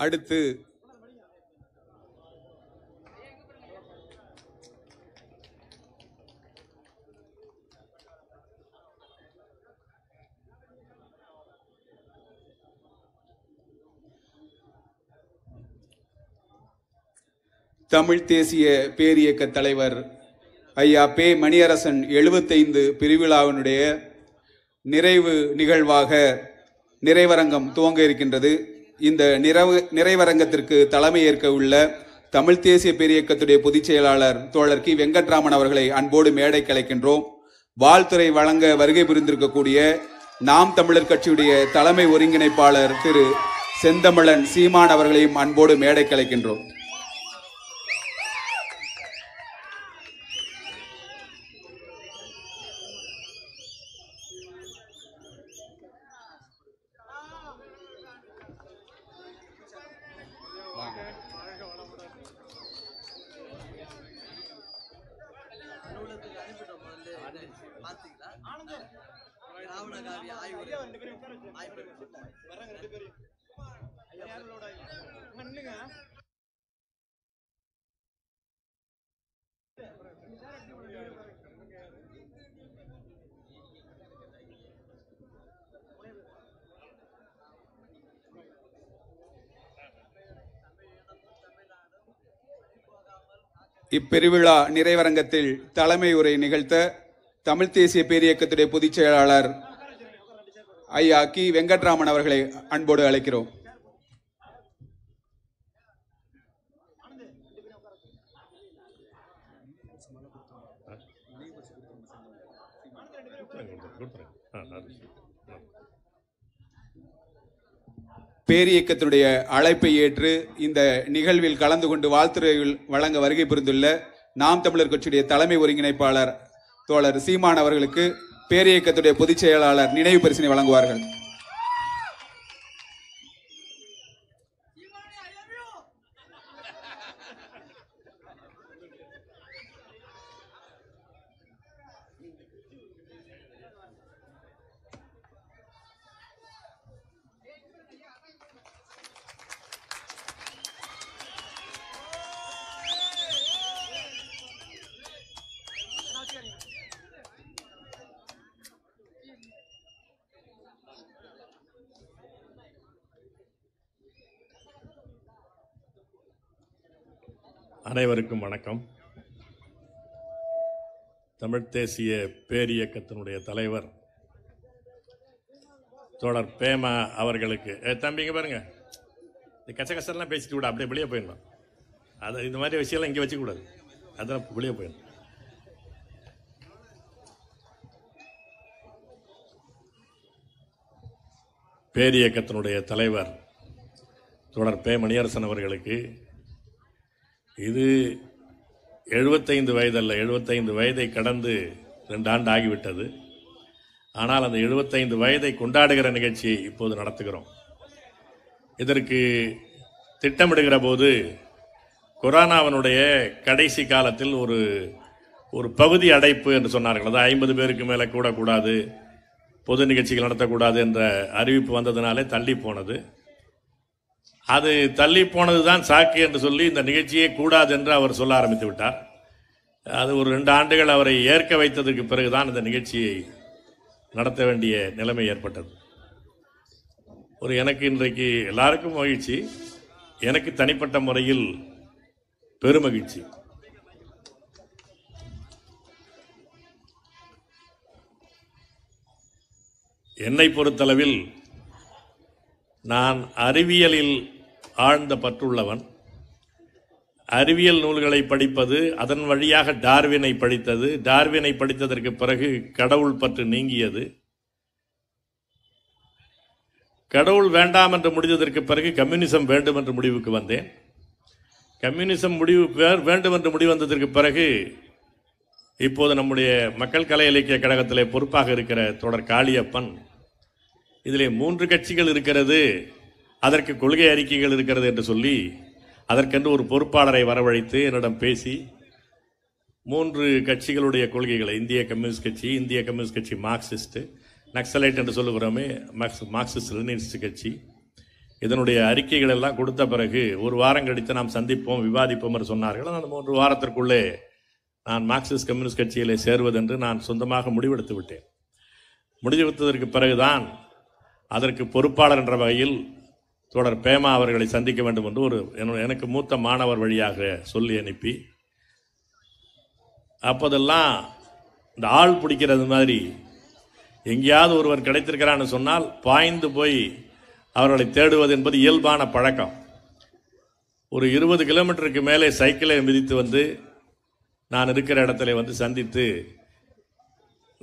அடுத்து தமிழ் தேசிய பேரியக்க தலைவர் ஐயா பே மணியரசன் எழுபத்தைந்து பிரிவிழாவினுடைய நிறைவு நிகழ்வாக நிறைவரங்கம் துவங்க இருக்கின்றது இந்த நிறைவு நிறைவரங்கத்திற்கு தலைமையேற்க உள்ள தமிழ் தேசிய பெரியக்கத்துடைய பொதுச் செயலாளர் தோழர் கி வெங்கட்ராமன் அவர்களை அன்போடு மேடை கலைக்கின்றோம் வாழ்த்துறை வழங்க வருகை புரிந்திருக்கக்கூடிய நாம் தமிழர் கட்சியுடைய தலைமை ஒருங்கிணைப்பாளர் திரு செந்தமிழன் சீமான் அவர்களையும் அன்போடு மேடை கலைக்கின்றோம் இப்பெருவிழா நிறைவரங்கத்தில் தலைமை உரை நிகழ்த்த தமிழ் தேசிய பேரியக்கத்துடைய பொதுச் செயலாளர் ஐயா கி வெங்கட்ராமன் அவர்களை அன்போடு அழைக்கிறோம் பேரியக்கத்தினுடைய அழைப்பை ஏற்று இந்த நிகழ்வில் கலந்து கொண்டு வாழ்த்துறைகள் வழங்க வருகை புரிந்துள்ள நாம் தமிழர் கட்சியுடைய தலைமை ஒருங்கிணைப்பாளர் தோழர் சீமான் அவர்களுக்கு பேரியக்கத்துடைய பொதுச் செயலாளர் நினைவு பரிசினை வழங்குவார்கள் அனைவருக்கும் வணக்கம் தமிழ் தேசிய பேரியக்கத்தினுடைய தலைவர் தொடர் பேமா அவர்களுக்கு தம்பிங்க பாருங்க இந்த கச்ச கசெல்லாம் பேசிட்டு கூட அப்படியே வெளியே போயிடலாம் அது இந்த மாதிரி விஷயம்லாம் இங்கே வச்சுக்கூடாது அதெல்லாம் வெளியே போயிடலாம் பேரியக்கத்தினுடைய தலைவர் தொடர் பே மணியரசன் அவர்களுக்கு இது எழுபத்தைந்து வயதல்ல எழுபத்தைந்து வயதை கடந்து ரெண்டு ஆண்டு ஆகிவிட்டது ஆனால் அந்த எழுபத்தைந்து வயதை கொண்டாடுகிற நிகழ்ச்சியை இப்போது நடத்துகிறோம் இதற்கு திட்டமிடுகிற போது கொரோனாவினுடைய கடைசி காலத்தில் ஒரு ஒரு பகுதி அடைப்பு என்று சொன்னார்கள் அதாவது ஐம்பது பேருக்கு மேலே கூடக்கூடாது பொது நிகழ்ச்சிகள் நடத்தக்கூடாது என்ற அறிவிப்பு வந்ததினாலே தள்ளி போனது அது தள்ளி போனது தான் சாக்கு என்று சொல்லி இந்த நிகழ்ச்சியே கூடாது என்று அவர் சொல்ல ஆரம்பித்து விட்டார் அது ஒரு ரெண்டு ஆண்டுகள் அவரை ஏற்க வைத்ததற்கு பிறகுதான் இந்த நிகழ்ச்சியை நடத்த வேண்டிய நிலைமை ஏற்பட்டது ஒரு எனக்கு இன்றைக்கு எல்லாருக்கும் மகிழ்ச்சி எனக்கு தனிப்பட்ட முறையில் பெருமகிழ்ச்சி என்னை பொறுத்தளவில் நான் அறிவியலில் ஆழ்ந்த பற்றுள்ளவன் அறிவியல் நூல்களை படிப்பது அதன் வழியாக டார்வினை படித்தது டார்வினை படித்ததற்கு பிறகு கடவுள் பற்று நீங்கியது கடவுள் வேண்டாம் என்று முடிந்ததற்கு பிறகு கம்யூனிசம் வேண்டும் என்று முடிவுக்கு வந்தேன் கம்யூனிசம் முடிவு வேண்டும் என்று முடிவு வந்ததற்கு பிறகு இப்போது நம்முடைய மக்கள் கலை இலக்கிய கழகத்தில் பொறுப்பாக இருக்கிற தொடர் காளியப்பன் இதில் மூன்று கட்சிகள் இருக்கிறது அதற்கு கொள்கை அறிக்கைகள் இருக்கிறது என்று சொல்லி அதற்கென்று ஒரு பொறுப்பாளரை வரவழைத்து என்னிடம் பேசி மூன்று கட்சிகளுடைய கொள்கைகளை இந்திய கம்யூனிஸ்ட் கட்சி இந்திய கம்யூனிஸ்ட் கட்சி மார்க்சிஸ்ட் நக்சலைட் என்று சொல்லுகிறோமே மார்க்ஸ் மார்க்சிஸ்ட் லெனினிஸ்ட் கட்சி இதனுடைய அறிக்கைகள் எல்லாம் கொடுத்த பிறகு ஒரு வாரம் கழித்து நாம் சந்திப்போம் விவாதிப்போம் என்று சொன்னார்கள் அந்த மூன்று வாரத்திற்குள்ளே நான் மார்க்சிஸ்ட் கம்யூனிஸ்ட் கட்சியிலே சேர்வதென்று நான் சொந்தமாக முடிவெடுத்து விட்டேன் முடிவெடுத்ததற்கு பிறகுதான் அதற்கு பொறுப்பாளர் என்ற வகையில் தொடர் பேமா அவர்களை சந்திக்க வேண்டும் என்று ஒரு எனக்கு மூத்த மாணவர் வழியாக சொல்லி அனுப்பி அப்போதெல்லாம் இந்த ஆள் பிடிக்கிறது மாதிரி எங்கேயாவது ஒருவர் கிடைத்திருக்கிறான்னு சொன்னால் பாய்ந்து போய் அவர்களை தேடுவது என்பது இயல்பான பழக்கம் ஒரு இருபது கிலோமீட்டருக்கு மேலே சைக்கிளை மிதித்து வந்து நான் இருக்கிற இடத்துல வந்து சந்தித்து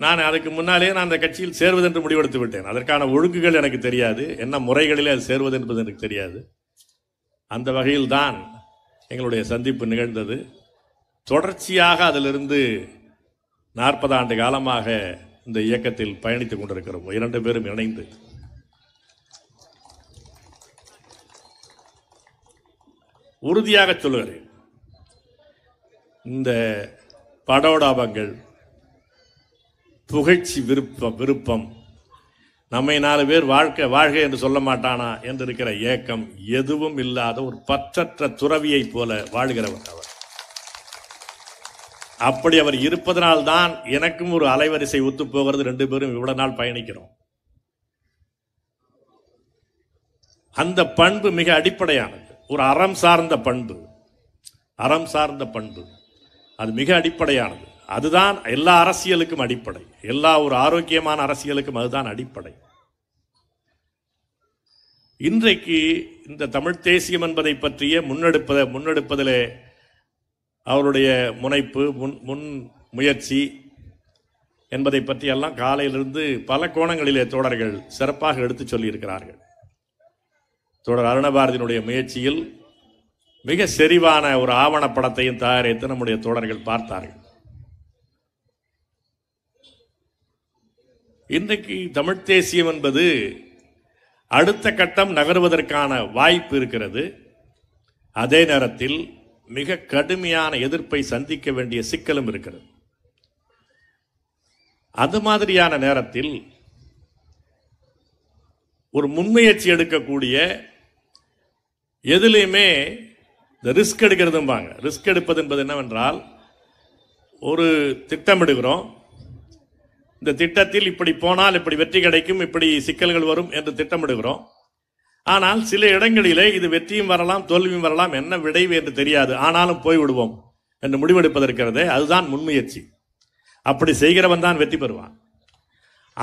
நான் அதுக்கு முன்னாலே நான் அந்த கட்சியில் சேர்வதென்று முடிவெடுத்து விட்டேன் அதற்கான ஒழுங்குகள் எனக்கு தெரியாது என்ன முறைகளிலே அது சேர்வது என்பது எனக்கு தெரியாது அந்த வகையில் தான் எங்களுடைய சந்திப்பு நிகழ்ந்தது தொடர்ச்சியாக அதிலிருந்து நாற்பது ஆண்டு காலமாக இந்த இயக்கத்தில் பயணித்துக் கொண்டிருக்கிறோம் இரண்டு பேரும் இணைந்து உறுதியாக சொல்லுகிறேன் இந்த படோடாபங்கள் புகழ்ச்சி விருப்பம் விருப்பம் நம்மை நாலு பேர் வாழ்க்கை வாழ்க என்று சொல்ல மாட்டானா என்று இருக்கிற ஏக்கம் எதுவும் இல்லாத ஒரு பற்றற்ற துறவியைப் போல வாழ்கிறவர் அவர் அப்படி அவர் இருப்பதனால்தான் எனக்கும் ஒரு அலைவரிசை ஒத்து போகிறது ரெண்டு பேரும் இவ்வளவு நாள் பயணிக்கிறோம் அந்த பண்பு மிக அடிப்படையானது ஒரு அறம் சார்ந்த பண்பு அறம் சார்ந்த பண்பு அது மிக அடிப்படையானது அதுதான் எல்லா அரசியலுக்கும் அடிப்படை எல்லா ஒரு ஆரோக்கியமான அரசியலுக்கும் அதுதான் அடிப்படை இன்றைக்கு இந்த தமிழ் தேசியம் என்பதை பற்றிய முன்னெடுப்பதை முன்னெடுப்பதிலே அவருடைய முனைப்பு முன் முன் முயற்சி என்பதை பற்றியெல்லாம் காலையிலிருந்து பல கோணங்களிலே தோழர்கள் சிறப்பாக எடுத்து சொல்லியிருக்கிறார்கள் தோழர் அருணபாரதியினுடைய முயற்சியில் மிக செறிவான ஒரு ஆவணப்படத்தையும் தயாரித்து நம்முடைய தோழர்கள் பார்த்தார்கள் இன்றைக்கு தமிழ்த் தேசியம் என்பது அடுத்த கட்டம் நகர்வதற்கான வாய்ப்பு இருக்கிறது அதே நேரத்தில் மிக கடுமையான எதிர்ப்பை சந்திக்க வேண்டிய சிக்கலும் இருக்கிறது அது மாதிரியான நேரத்தில் ஒரு முன்முயற்சி எடுக்கக்கூடிய எதுலையுமே இந்த ரிஸ்க் எடுக்கிறதும்பாங்க ரிஸ்க் எடுப்பது என்பது என்னவென்றால் ஒரு திட்டமிடுகிறோம் இந்த திட்டத்தில் இப்படி போனால் இப்படி வெற்றி கிடைக்கும் இப்படி சிக்கல்கள் வரும் என்று திட்டமிடுகிறோம் ஆனால் சில இடங்களிலே இது வெற்றியும் வரலாம் தோல்வியும் வரலாம் என்ன விடைவு என்று தெரியாது ஆனாலும் போய்விடுவோம் என்று முடிவெடுப்பதற்கிறது அதுதான் முன்முயற்சி அப்படி செய்கிறவன் தான் வெற்றி பெறுவான்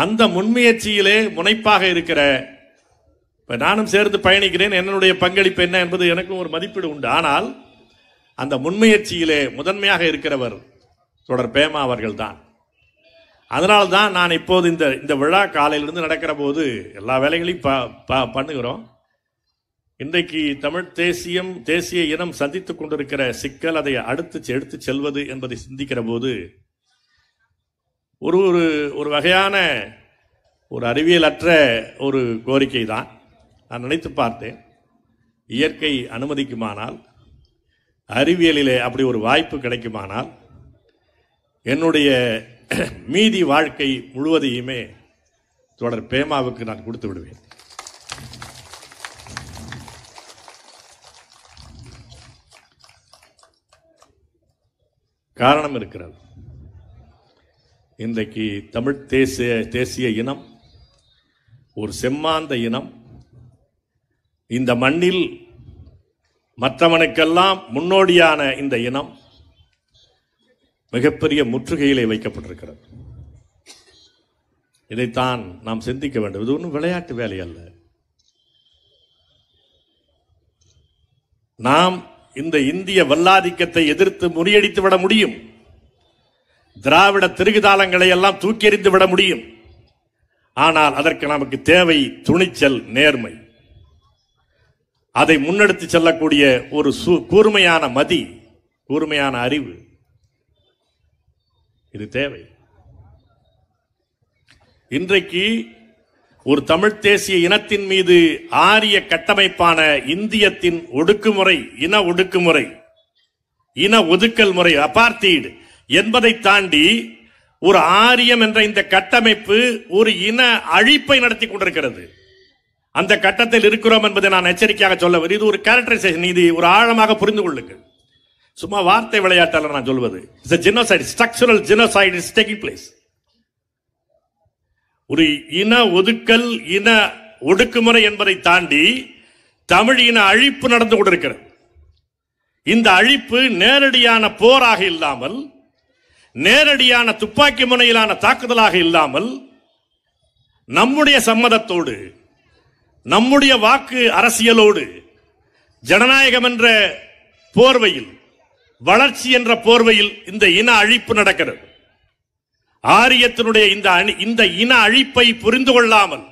அந்த முன்முயற்சியிலே முனைப்பாக இருக்கிற இப்போ நானும் சேர்ந்து பயணிக்கிறேன் என்னுடைய பங்களிப்பு என்ன என்பது எனக்கும் ஒரு மதிப்பீடு உண்டு ஆனால் அந்த முன்முயற்சியிலே முதன்மையாக இருக்கிறவர் தொடர் பேமா அவர்கள்தான் அதனால தான் நான் இப்போது இந்த இந்த விழா காலையிலிருந்து நடக்கிற போது எல்லா வேலைகளையும் ப பண்ணுகிறோம் இன்றைக்கு தமிழ் தேசியம் தேசிய இனம் சந்தித்து கொண்டிருக்கிற சிக்கல் அதை அடுத்து எடுத்து செல்வது என்பதை சிந்திக்கிற போது ஒரு ஒரு ஒரு வகையான ஒரு அறிவியலற்ற ஒரு கோரிக்கை தான் நான் நினைத்து பார்த்தேன் இயற்கை அனுமதிக்குமானால் அறிவியலிலே அப்படி ஒரு வாய்ப்பு கிடைக்குமானால் என்னுடைய [CLEARS THROAT] மீதி வாழ்க்கை முழுவதையுமே தொடர் பேமாவுக்கு நான் கொடுத்து விடுவேன் காரணம் இருக்கிறது இன்றைக்கு தமிழ் தேசிய தேசிய இனம் ஒரு செம்மாந்த இனம் இந்த மண்ணில் மற்றவனுக்கெல்லாம் முன்னோடியான இந்த இனம் மிகப்பெரிய முற்றுகையிலே வைக்கப்பட்டிருக்கிறது இதைத்தான் நாம் சிந்திக்க வேண்டும் இது ஒன்றும் விளையாட்டு வேலை அல்ல நாம் இந்த இந்திய வல்லாதிக்கத்தை எதிர்த்து முறியடித்து விட முடியும் திராவிட திருகுதாளங்களை எல்லாம் தூக்கி எறிந்து விட முடியும் ஆனால் அதற்கு நமக்கு தேவை துணிச்சல் நேர்மை அதை முன்னெடுத்து செல்லக்கூடிய ஒரு சு கூர்மையான மதி கூர்மையான அறிவு இது தேவை இன்றைக்கு ஒரு தமிழ் தேசிய இனத்தின் மீது ஆரிய கட்டமைப்பான இந்தியத்தின் ஒடுக்குமுறை இன ஒடுக்குமுறை இன ஒதுக்கல் முறை அபார்த்தீடு என்பதை தாண்டி ஒரு ஆரியம் என்ற இந்த கட்டமைப்பு ஒரு இன அழிப்பை நடத்தி கொண்டிருக்கிறது அந்த கட்டத்தில் இருக்கிறோம் என்பதை நான் எச்சரிக்கையாக சொல்ல இது ஒரு கேரக்டரைசேஷன் இது ஒரு ஆழமாக புரிந்து கொள்ளுங்கள் சும்மா வார்த்தை விளையாட்டால நான் சொல்வது it's genocide structural genocide is taking place ஒரு இன ஒதுக்கல் இன ஒடுக்குமுறை என்பதை தாண்டி தமிழ் இன அழிப்பு நடந்து கொண்டிருக்கிறது இந்த அழிப்பு நேரடியான போராக இல்லாமல் நேரடியான துப்பாக்கி முனையிலான தாக்குதலாக இல்லாமல் நம்முடைய சம்மதத்தோடு நம்முடைய வாக்கு அரசியலோடு ஜனநாயகம் என்ற போர்வையில் வளர்ச்சி என்ற போர்வையில் இந்த இன அழிப்பு நடக்கிறது ஆரியத்தினுடைய இந்த அணி இந்த இன அழிப்பை புரிந்து கொள்ளாமல்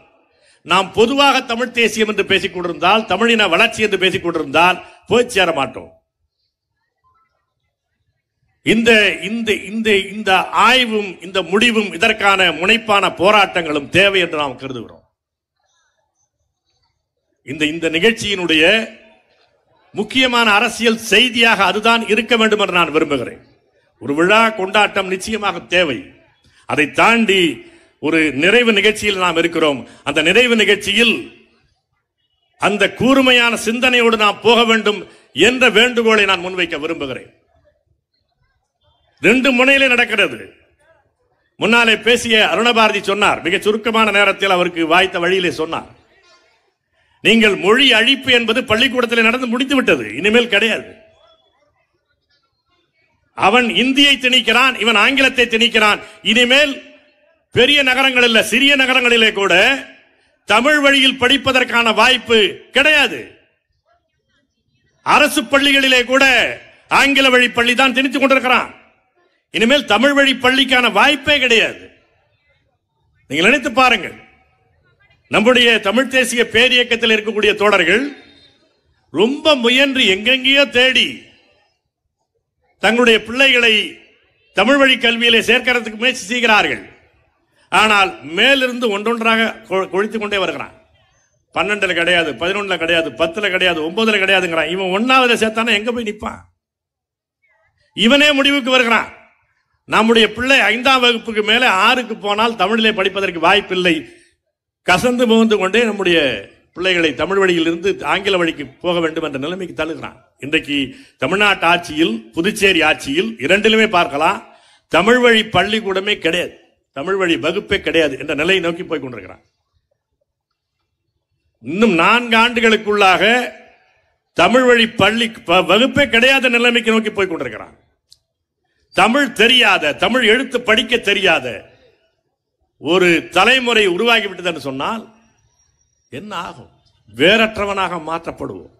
நாம் பொதுவாக தமிழ் தேசியம் என்று பேசிக் கொண்டிருந்தால் தமிழின வளர்ச்சி என்று பேசிக் கொண்டிருந்தால் போய் சேர மாட்டோம் இந்த இந்த இந்த இந்த ஆய்வும் இந்த முடிவும் இதற்கான முனைப்பான போராட்டங்களும் தேவை என்று நாம் கருதுகிறோம் இந்த இந்த நிகழ்ச்சியினுடைய முக்கியமான அரசியல் செய்தியாக அதுதான் இருக்க வேண்டும் என்று நான் விரும்புகிறேன் ஒரு விழா கொண்டாட்டம் நிச்சயமாக தேவை அதை தாண்டி ஒரு நிறைவு நிகழ்ச்சியில் நாம் இருக்கிறோம் அந்த நிறைவு நிகழ்ச்சியில் அந்த கூர்மையான சிந்தனையோடு நாம் போக வேண்டும் என்ற வேண்டுகோளை நான் முன்வைக்க விரும்புகிறேன் ரெண்டு முனையிலே நடக்கிறது முன்னாலே பேசிய அருணபாரதி சொன்னார் மிக சுருக்கமான நேரத்தில் அவருக்கு வாய்த்த வழியிலே சொன்னார் நீங்கள் மொழி அழிப்பு என்பது பள்ளிக்கூடத்தில் நடந்து முடித்து விட்டது இனிமேல் கிடையாது அவன் இந்தியை திணிக்கிறான் இவன் ஆங்கிலத்தை திணிக்கிறான் இனிமேல் பெரிய நகரங்களில் சிறிய நகரங்களிலே கூட தமிழ் வழியில் படிப்பதற்கான வாய்ப்பு கிடையாது அரசு பள்ளிகளிலே கூட ஆங்கில வழி பள்ளி தான் திணித்துக் கொண்டிருக்கிறான் இனிமேல் தமிழ் வழி பள்ளிக்கான வாய்ப்பே கிடையாது நீங்கள் நினைத்து பாருங்கள் நம்முடைய தமிழ் தேசிய பேரியக்கத்தில் இருக்கக்கூடிய தோழர்கள் ரொம்ப முயன்று எங்கெங்கேயோ தேடி தங்களுடைய பிள்ளைகளை தமிழ் வழி கல்வியிலே சேர்க்கிறதுக்கு முயற்சி செய்கிறார்கள் ஆனால் மேலிருந்து ஒன்றொன்றாக கொழித்து கொண்டே வருகிறான் பன்னெண்டுல கிடையாது பதினொன்றுல கிடையாது பத்துல கிடையாது ஒன்பதுல கிடையாதுங்கிறான் இவன் ஒன்னாவதுல சேர்த்தானா எங்க போய் நிற்பான் இவனே முடிவுக்கு வருகிறான் நம்முடைய பிள்ளை ஐந்தாம் வகுப்புக்கு மேலே ஆறுக்கு போனால் தமிழிலே படிப்பதற்கு வாய்ப்பில்லை கசந்து முகந்து கொண்டே நம்முடைய பிள்ளைகளை தமிழ் வழியிலிருந்து ஆங்கில வழிக்கு போக வேண்டும் என்ற நிலைமைக்கு தழுகிறான் இன்றைக்கு தமிழ்நாட்டு ஆட்சியில் புதுச்சேரி ஆட்சியில் இரண்டிலுமே பார்க்கலாம் தமிழ் வழி பள்ளிக்கூடமே கிடையாது தமிழ் வழி வகுப்பே கிடையாது என்ற நிலையை நோக்கி போய் கொண்டிருக்கிறான் இன்னும் நான்கு ஆண்டுகளுக்குள்ளாக தமிழ் வழி பள்ளி வகுப்பே கிடையாத நிலைமைக்கு நோக்கி போய் கொண்டிருக்கிறான் தமிழ் தெரியாத தமிழ் எழுத்து படிக்க தெரியாத ஒரு தலைமுறை உருவாகிவிட்டது என்று சொன்னால் என்ன ஆகும் வேறற்றவனாக மாற்றப்படுவோம்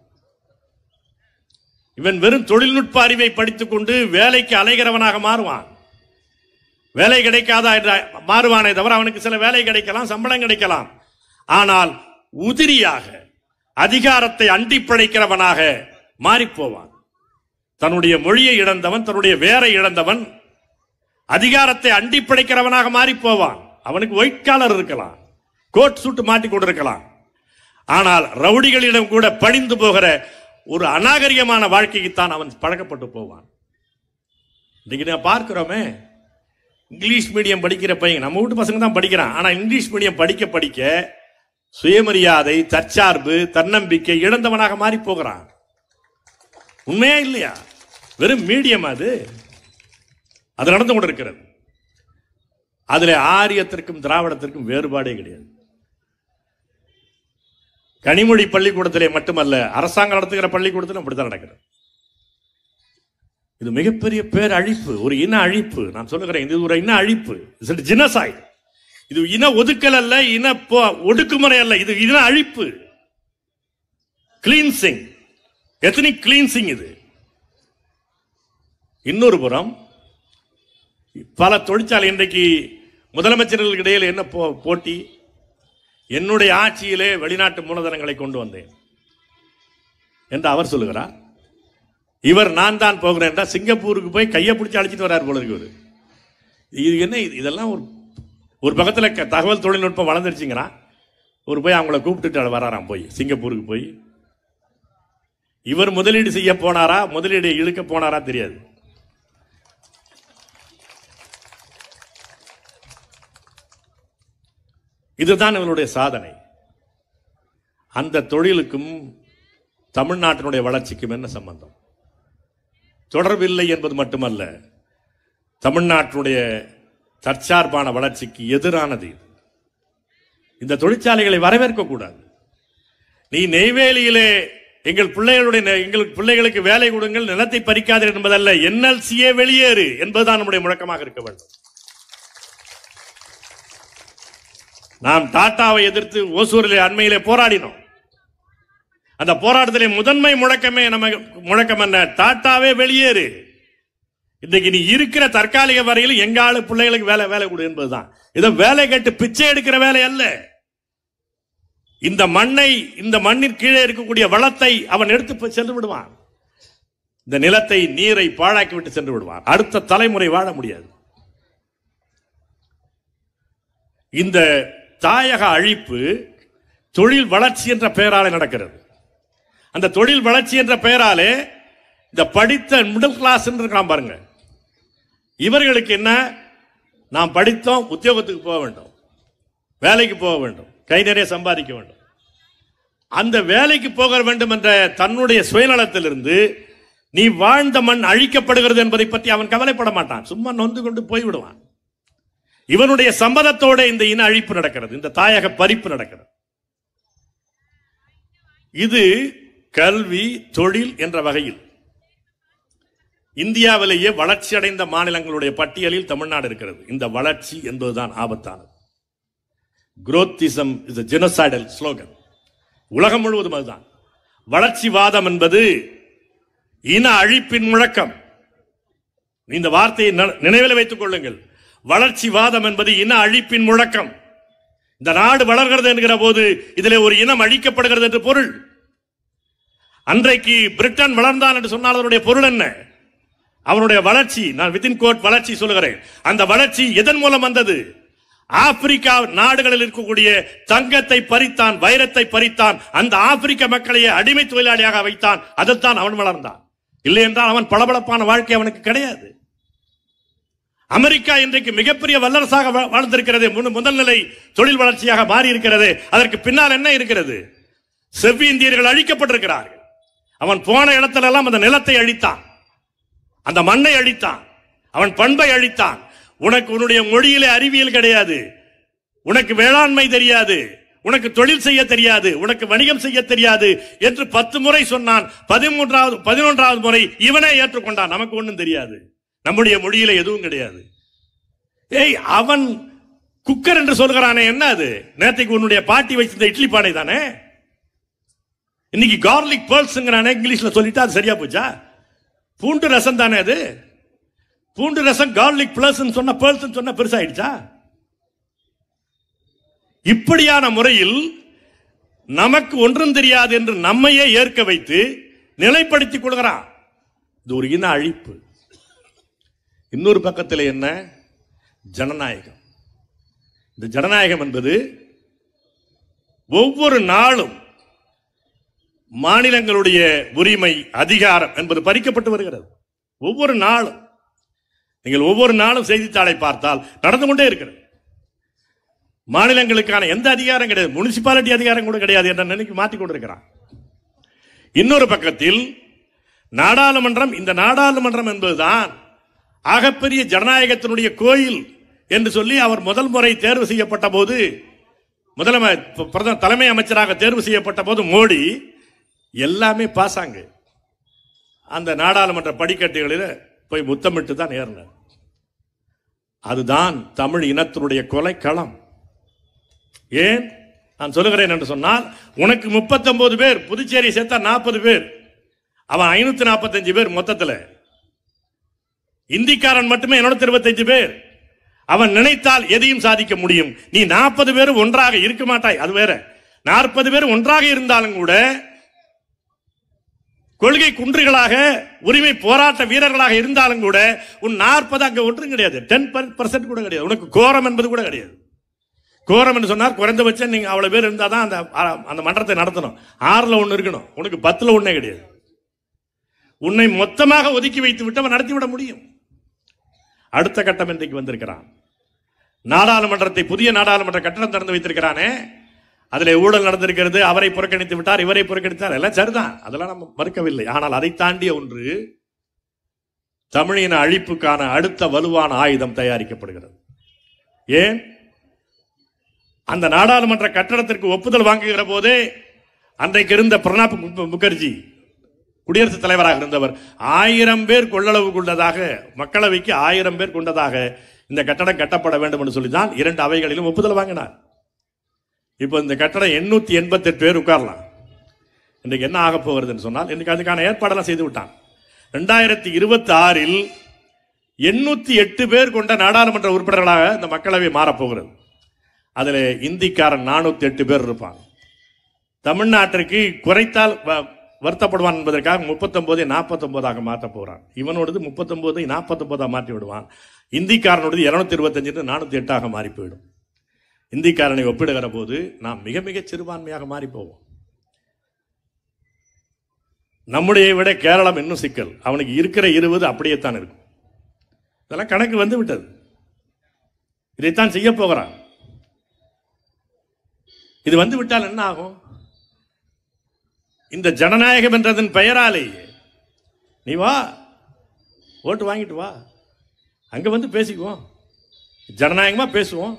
இவன் வெறும் தொழில்நுட்ப அறிவை படித்துக்கொண்டு வேலைக்கு அலைகிறவனாக மாறுவான் வேலை கிடைக்காதா என்ற மாறுவானே தவிர அவனுக்கு சில வேலை கிடைக்கலாம் சம்பளம் கிடைக்கலாம் ஆனால் உதிரியாக அதிகாரத்தை அண்டி பிழைக்கிறவனாக மாறிப்போவான் தன்னுடைய மொழியை இழந்தவன் தன்னுடைய வேரை இழந்தவன் அதிகாரத்தை அண்டி பிழைக்கிறவனாக மாறிப்போவான் அவனுக்கு ஒயிட் காலர் இருக்கலாம் கோட் சூட்டு மாட்டி கொண்டிருக்கலாம் ஆனால் ரவுடிகளிடம் கூட பணிந்து போகிற ஒரு அநாகரிகமான வாழ்க்கைக்குத்தான் அவன் பழக்கப்பட்டு போவான் இன்னைக்கு நான் பார்க்கிறோமே இங்கிலீஷ் மீடியம் படிக்கிற பையன் நம்ம வீட்டு பசங்க தான் படிக்கிறான் ஆனால் இங்கிலீஷ் மீடியம் படிக்க படிக்க சுயமரியாதை தற்சார்பு தன்னம்பிக்கை இழந்தவனாக மாறி போகிறான் உண்மையா இல்லையா வெறும் மீடியம் அது அது நடந்து கொண்டிருக்கிறது அதில் ஆரியத்திற்கும் திராவிடத்திற்கும் வேறுபாடே கிடையாது கனிமொழி பள்ளிக்கூடத்திலே மட்டுமல்ல அரசாங்கம் நடத்துகிற பள்ளிக்கூடத்திலும் அப்படித்தான் நடக்கிறது இது மிகப்பெரிய பேர் அழிப்பு ஒரு இன அழிப்பு நான் சொல்லுகிறேன் இது ஒரு இன அழிப்பு ஜினசாய் இது இன ஒதுக்கல் அல்ல இன ஒடுக்குமுறை அல்ல இது இன அழிப்பு கிளீன்சிங் எத்தனிக் கிளீன்சிங் இது இன்னொரு புறம் பல தொழிற்சாலை இன்றைக்கு முதலமைச்சர்களுக்கு இடையில் என்ன போ போட்டி என்னுடைய ஆட்சியிலே வெளிநாட்டு மூலதனங்களை கொண்டு வந்தேன் என்று அவர் சொல்லுகிறார் இவர் நான் தான் போகிறேன் என்றால் சிங்கப்பூருக்கு போய் கையை பிடிச்சி அழைச்சிட்டு வர்றார் போல இருக்கு இது என்ன இது இதெல்லாம் ஒரு ஒரு பக்கத்தில் தகவல் தொழில்நுட்பம் வளர்ந்துருச்சுங்கிறான் ஒரு போய் அவங்கள கூப்பிட்டுட்டு வராராம் போய் சிங்கப்பூருக்கு போய் இவர் முதலீடு செய்ய போனாரா முதலீடு இழுக்க போனாரா தெரியாது இதுதான் இவனுடைய சாதனை அந்த தொழிலுக்கும் தமிழ்நாட்டினுடைய வளர்ச்சிக்கும் என்ன சம்பந்தம் தொடர்பில்லை என்பது மட்டுமல்ல தமிழ்நாட்டினுடைய தற்சார்பான வளர்ச்சிக்கு எதிரானது இது இந்த தொழிற்சாலைகளை வரவேற்கக்கூடாது நீ நெய்வேலியிலே எங்கள் பிள்ளைகளுடைய எங்களுக்கு பிள்ளைகளுக்கு வேலை கொடுங்கள் நிலத்தை பறிக்காதீர்கள் என்பதல்ல என்எல்சியே வெளியேறு என்பதுதான் நம்முடைய முழக்கமாக இருக்க வேண்டும் நாம் தாத்தாவை எதிர்த்து ஓசூரில் அண்மையிலே போராடினோம் அந்த போராட்டத்திலே முதன்மை முழக்கமே நம்ம முழக்கம் என்ன டாட்டாவே வெளியேறு இன்னைக்கு நீ இருக்கிற தற்காலிக வரையில் எங்க ஆளு பிள்ளைகளுக்கு வேலை வேலை கொடு என்பதுதான் இதை வேலை கேட்டு பிச்சை எடுக்கிற வேலை அல்ல இந்த மண்ணை இந்த மண்ணின் கீழே இருக்கக்கூடிய வளத்தை அவன் எடுத்து சென்று விடுவான் இந்த நிலத்தை நீரை பாழாக்கி விட்டு சென்று விடுவான் அடுத்த தலைமுறை வாழ முடியாது இந்த தாயக அழிப்பு தொழில் வளர்ச்சி என்ற பெயராலே நடக்கிறது அந்த தொழில் வளர்ச்சி என்ற பெயராலே இந்த படித்த மிடில் கிளாஸ் இருக்கலாம் பாருங்க இவர்களுக்கு என்ன நாம் படித்தோம் உத்தியோகத்துக்கு போக வேண்டும் வேலைக்கு போக வேண்டும் கை நிறைய சம்பாதிக்க வேண்டும் அந்த வேலைக்கு போக வேண்டும் என்ற தன்னுடைய சுயநலத்திலிருந்து நீ வாழ்ந்த மண் அழிக்கப்படுகிறது என்பதை பற்றி அவன் கவலைப்பட மாட்டான் சும்மா நொந்து கொண்டு போய்விடுவான் இவனுடைய சம்மதத்தோட இந்த இன அழிப்பு நடக்கிறது இந்த தாயக பறிப்பு நடக்கிறது இது கல்வி தொழில் என்ற வகையில் இந்தியாவிலேயே வளர்ச்சி அடைந்த மாநிலங்களுடைய பட்டியலில் தமிழ்நாடு இருக்கிறது இந்த வளர்ச்சி என்பதுதான் ஆபத்தானது குரோத்திசம் இஸ் ஜெனசைடல் ஸ்லோகன் உலகம் முழுவதும் அதுதான் வளர்ச்சிவாதம் என்பது இன அழிப்பின் முழக்கம் இந்த வார்த்தையை நினைவில் வைத்துக் கொள்ளுங்கள் வளர்ச்சிவாதம் என்பது இன அழிப்பின் முழக்கம் இந்த நாடு வளர்கிறது என்கிற போது இதில் ஒரு இனம் அழிக்கப்படுகிறது என்று பொருள் அன்றைக்கு பிரிட்டன் வளர்ந்தான் என்று சொன்னால் அதனுடைய பொருள் என்ன அவனுடைய வளர்ச்சி நான் வித்தின் கோட் வளர்ச்சி சொல்லுகிறேன் அந்த வளர்ச்சி எதன் மூலம் வந்தது ஆப்பிரிக்கா நாடுகளில் இருக்கக்கூடிய தங்கத்தை பறித்தான் வைரத்தை பறித்தான் அந்த ஆப்பிரிக்க மக்களையே அடிமை தொழிலாளியாக வைத்தான் அதைத்தான் அவன் வளர்ந்தான் இல்லை என்றால் அவன் பளபளப்பான வாழ்க்கை அவனுக்கு கிடையாது அமெரிக்கா இன்றைக்கு மிகப்பெரிய வல்லரசாக வாழ்ந்திருக்கிறது முதல் நிலை தொழில் வளர்ச்சியாக மாறி இருக்கிறது அதற்கு பின்னால் என்ன இருக்கிறது செவ்வி இந்தியர்கள் அழிக்கப்பட்டிருக்கிறார்கள் அவன் போன இடத்துல எல்லாம் அந்த நிலத்தை அழித்தான் அந்த மண்ணை அழித்தான் அவன் பண்பை அழித்தான் உனக்கு உன்னுடைய மொழியிலே அறிவியல் கிடையாது உனக்கு வேளாண்மை தெரியாது உனக்கு தொழில் செய்ய தெரியாது உனக்கு வணிகம் செய்ய தெரியாது என்று பத்து முறை சொன்னான் பதிமூன்றாவது பதினொன்றாவது முறை இவனே ஏற்றுக்கொண்டான் நமக்கு ஒன்றும் தெரியாது நம்முடைய மொழியில எதுவும் கிடையாது ஏய் அவன் குக்கர் என்று சொல்கிறானே என்ன அது நேரத்துக்கு உன்னுடைய பாட்டி வச்சிருந்த இட்லி பானை தானே இன்னைக்கு கார்லிக் பேர்ல்ஸுங்கிறானே இங்கிலீஷ்ல சொல்லிட்டா அது சரியா போச்சா பூண்டு ரசம் தானே அது பூண்டு ரசம் கார்லிக் பிளஸ் சொன்ன பேர்ஸ் சொன்ன பெருசாயிடுச்சா இப்படியான முறையில் நமக்கு ஒன்றும் தெரியாது என்று நம்மையே ஏற்க வைத்து நிலைப்படுத்திக் கொள்கிறான் இது ஒரு இன அழிப்பு இன்னொரு பக்கத்தில் என்ன ஜனநாயகம் இந்த ஜனநாயகம் என்பது ஒவ்வொரு நாளும் மாநிலங்களுடைய உரிமை அதிகாரம் என்பது பறிக்கப்பட்டு வருகிறது ஒவ்வொரு நாளும் நீங்கள் ஒவ்வொரு நாளும் செய்தித்தாளை பார்த்தால் நடந்து கொண்டே இருக்கிறது மாநிலங்களுக்கான எந்த அதிகாரம் கிடையாது முனிசிபாலிட்டி அதிகாரம் கூட கிடையாது என்ற நினைக்கு மாற்றி கொண்டிருக்கிறான் இன்னொரு பக்கத்தில் நாடாளுமன்றம் இந்த நாடாளுமன்றம் என்பதுதான் ஆகப்பெரிய ஜனநாயகத்தினுடைய கோயில் என்று சொல்லி அவர் முதல் முறை தேர்வு செய்யப்பட்ட போது முதலமை தலைமை அமைச்சராக தேர்வு செய்யப்பட்ட போது மோடி எல்லாமே பாசாங்க அந்த நாடாளுமன்ற படிக்கட்டுகளில் போய் முத்தமிட்டு தான் ஏறின அதுதான் தமிழ் இனத்தினுடைய கொலை களம் ஏன் நான் சொல்லுகிறேன் என்று சொன்னால் உனக்கு முப்பத்தொன்பது பேர் புதுச்சேரி சேர்த்தா நாற்பது பேர் அவன் ஐநூத்தி நாற்பத்தஞ்சு பேர் மொத்தத்தில் இந்திக்காரன் மட்டுமே என்னோட இருபத்தஞ்சு பேர் அவன் நினைத்தால் எதையும் சாதிக்க முடியும் நீ நாற்பது பேரும் ஒன்றாக இருக்க மாட்டாய் அது வேற நாற்பது பேர் ஒன்றாக இருந்தாலும் கூட கொள்கை குன்றுகளாக உரிமை போராட்ட வீரர்களாக இருந்தாலும் கூட உன் நாற்பது அங்கே ஒன்றும் கிடையாது டென் பர்சன்ட் கூட கிடையாது உனக்கு கோரம் என்பது கூட கிடையாது கோரம் என்று சொன்னார் குறைந்தபட்சம் நீங்கள் அவ்வளோ பேர் இருந்தால் தான் அந்த அந்த மன்றத்தை நடத்தணும் ஆறில் ஒன்று இருக்கணும் உனக்கு பத்தில் ஒன்றே கிடையாது உன்னை மொத்தமாக ஒதுக்கி வைத்து விட்டு அவன் நடத்திவிட முடியும் அடுத்த கட்டம் இன்றைக்கு வந்திருக்கிறான் நாடாளுமன்றத்தை புதிய நாடாளுமன்ற கட்டணம் திறந்து வைத்திருக்கிறானே அதில் ஊழல் நடந்திருக்கிறது அவரை புறக்கணித்து விட்டார் இவரை புறக்கணித்தார் எல்லாம் சரிதான் அதெல்லாம் நம்ம மறுக்கவில்லை ஆனால் அதை தாண்டிய ஒன்று தமிழின அழிப்புக்கான அடுத்த வலுவான ஆயுதம் தயாரிக்கப்படுகிறது ஏன் அந்த நாடாளுமன்ற கட்டடத்திற்கு ஒப்புதல் வாங்குகிற போதே அன்றைக்கு இருந்த பிரணாப் முகர்ஜி குடியரசுத் தலைவராக இருந்தவர் ஆயிரம் பேர் கொள்ளளவு கொண்டதாக மக்களவைக்கு ஆயிரம் பேர் கொண்டதாக இந்த கட்டடம் கட்டப்பட வேண்டும் என்று சொல்லி தான் இரண்டு அவைகளிலும் ஒப்புதல் வாங்கினார் இப்போ இந்த கட்டடம் எண்ணூற்றி எண்பத்தெட்டு பேர் உட்காரலாம் இன்றைக்கு என்ன ஆக போகிறதுன்னு சொன்னால் இன்றைக்கு அதுக்கான ஏற்பாடெல்லாம் செய்து விட்டான் ரெண்டாயிரத்தி இருபத்தி ஆறில் எண்ணூற்றி எட்டு பேர் கொண்ட நாடாளுமன்ற உறுப்பினர்களாக இந்த மக்களவை மாறப்போகிறது அதில் இந்திக்காரன் நானூற்றி எட்டு பேர் இருப்பாங்க தமிழ்நாட்டிற்கு குறைத்தால் வருத்தப்படுவான் என்பதற்காக முப்பத்தொம்போதை நாற்பத்தொம்போதாக மாற்ற போகிறான் இவனோடது முப்பத்தொம்போதை நாற்பத்தொம்போதாக மாற்றி விடுவான் இந்திக்காரனோடது இரநூத்தி இருபத்தஞ்சுன்னு நானூற்றி எட்டாக மாறி போயிடும் இந்திக்காரனை ஒப்பிடுகிற போது நாம் மிக மிக சிறுபான்மையாக மாறி போவோம் நம்முடைய விட கேரளம் இன்னும் சிக்கல் அவனுக்கு இருக்கிற இருபது அப்படியே தான் இருக்கும் இதெல்லாம் கணக்கு வந்து விட்டது இதைத்தான் செய்ய போகிறான் இது வந்து விட்டால் என்ன ஆகும் இந்த ஜனநாயகம் என்றதன் பெயராலேயே நீ வா ஓட்டு வாங்கிட்டு வா அங்கே வந்து பேசிக்குவோம் ஜனநாயகமாக பேசுவோம்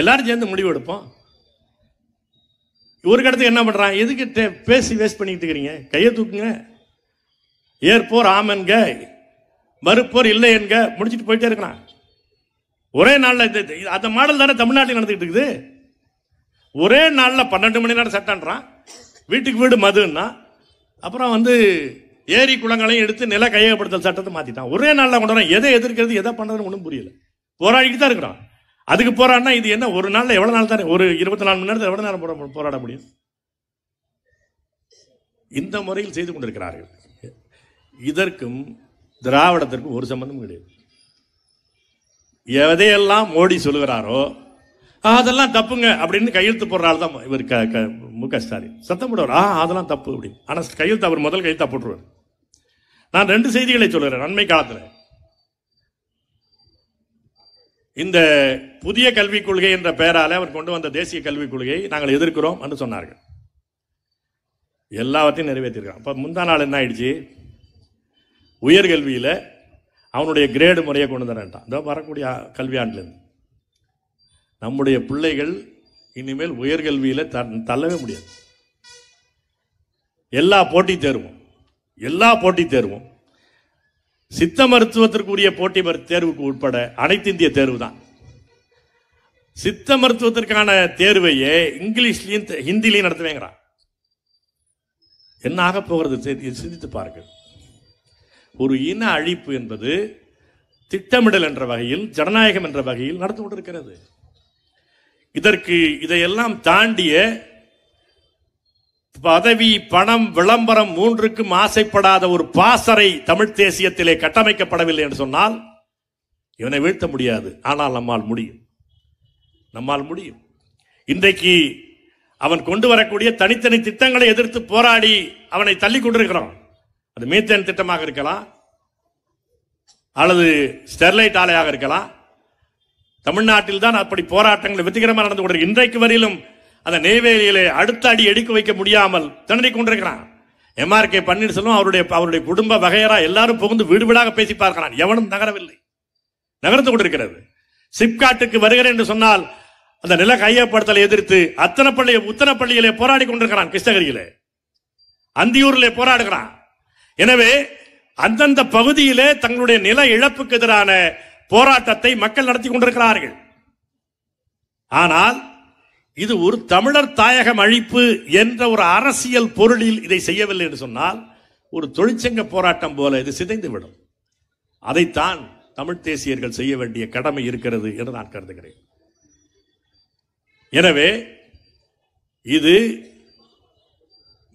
எல்லாரும் சேர்ந்து முடிவு எடுப்போம் ஒரு கடத்துக்கு என்ன பண்ணுறான் எதுக்கு பேசி வேஸ்ட் பண்ணிக்கிட்டு இருக்கிறீங்க கையை தூக்குங்க ஏற்போர் ஆமன்க மறுப்போர் இல்லை என்க முடிச்சுட்டு போயிட்டே இருக்கிறான் ஒரே நாளில் இந்த அந்த மாடல் தானே தமிழ்நாட்டில் நடந்துக்கிட்டு இருக்குது ஒரே நாளில் பன்னெண்டு மணி நேரம் செட்டான்றான் வீட்டுக்கு வீடு மதுன்னா அப்புறம் வந்து ஏரி குளங்களையும் எடுத்து நில கையகப்படுத்தல் சட்டத்தை மாற்றிட்டான் ஒரே நாளில் கொண்டு வரான் எதை எதிர்க்கிறது எதை பண்ணுறதுன்னு ஒன்றும் புரியல போராடிக்கு தான் இருக்கிறான் அதுக்கு போராடினா இது என்ன ஒரு நாளில் எவ்வளோ நாள் தானே ஒரு இருபத்தி நாலு மணி நேரத்தில் எவ்வளோ நேரம் போராட போராட முடியும் இந்த முறையில் செய்து கொண்டிருக்கிறார்கள் இதற்கும் திராவிடத்திற்கும் ஒரு சம்பந்தம் கிடையாது எதையெல்லாம் மோடி சொல்கிறாரோ அதெல்லாம் தப்புங்க அப்படின்னு கையெழுத்து போடுற தான் இவர் க க மு க ஸ்டாலின் சத்தம் போடுவார் ஆ அதெல்லாம் தப்பு அப்படின்னு ஆனால் கையெழுத்து அவர் முதல் கையெழுத்தா போட்டுருவார் நான் ரெண்டு செய்திகளை சொல்லுறேன் நன்மை காலத்தில் இந்த புதிய கல்விக் கொள்கை என்ற பெயரால் அவர் கொண்டு வந்த தேசிய கல்விக் கொள்கையை நாங்கள் எதிர்க்கிறோம் என்று சொன்னார்கள் எல்லாவற்றையும் நிறைவேற்றிருக்கான் இப்போ முந்தா நாள் என்ன ஆயிடுச்சு உயர்கல்வியில் அவனுடைய கிரேடு முறையை கொண்டு தரேன்ட்டான் இதோ வரக்கூடிய கல்வி நம்முடைய பிள்ளைகள் இனிமேல் உயர்கல்வியில் த தள்ளவே முடியாது எல்லா போட்டி தேர்வும் எல்லா போட்டி தேர்வும் சித்த மருத்துவத்திற்குரிய போட்டி தேர்வுக்கு உட்பட அனைத்து இந்திய தேர்வு தான் சித்த மருத்துவத்திற்கான தேர்வையே இங்கிலீஷ்லையும் ஹிந்திலையும் நடத்துவேங்கிறான் என்ன ஆக போகிறது சிந்தித்து பாருங்கள் ஒரு இன அழிப்பு என்பது திட்டமிடல் என்ற வகையில் ஜனநாயகம் என்ற வகையில் நடந்து கொண்டிருக்கிறது இதற்கு இதையெல்லாம் தாண்டிய பதவி பணம் விளம்பரம் மூன்றுக்கும் ஆசைப்படாத ஒரு பாசறை தமிழ் தேசியத்திலே கட்டமைக்கப்படவில்லை என்று சொன்னால் இவனை வீழ்த்த முடியாது ஆனால் நம்மால் முடியும் நம்மால் முடியும் இன்றைக்கு அவன் கொண்டு வரக்கூடிய தனித்தனி திட்டங்களை எதிர்த்து போராடி அவனை தள்ளி கொண்டிருக்கிறான் அது மீத்தேன் திட்டமாக இருக்கலாம் அல்லது ஸ்டெர்லைட் ஆலையாக இருக்கலாம் தமிழ்நாட்டில் தான் அப்படி போராட்டங்கள் வெற்றிகரமாக நடந்து கொண்டிருக்கு இன்றைக்கு வரையிலும் அந்த நெய்வேலியிலே அடுத்த அடி எடுக்க வைக்க முடியாமல் திணறி கொண்டிருக்கிறான் எம்ஆர் கே பன்னீர்செல்வம் அவருடைய அவருடைய குடும்ப வகையரா எல்லாரும் புகுந்து வீடு வீடாக பேசி பார்க்கிறான் எவனும் நகரவில்லை நகர்ந்து கொண்டிருக்கிறது சிப்காட்டுக்கு வருகிறேன் என்று சொன்னால் அந்த நில கையப்படுத்தலை எதிர்த்து அத்தனப்பள்ளி உத்தனப்பள்ளியிலே போராடி கொண்டிருக்கிறான் கிருஷ்ணகிரியிலே அந்தியூரிலே போராடுகிறான் எனவே அந்தந்த பகுதியிலே தங்களுடைய நில இழப்புக்கு எதிரான போராட்டத்தை மக்கள் நடத்தி கொண்டிருக்கிறார்கள் ஆனால் இது ஒரு தமிழர் தாயகம் அழிப்பு என்ற ஒரு அரசியல் பொருளில் இதை செய்யவில்லை என்று சொன்னால் ஒரு தொழிற்சங்க போராட்டம் போல இது சிதைந்துவிடும் அதைத்தான் தமிழ் தேசியர்கள் செய்ய வேண்டிய கடமை இருக்கிறது என்று நான் கருதுகிறேன் எனவே இது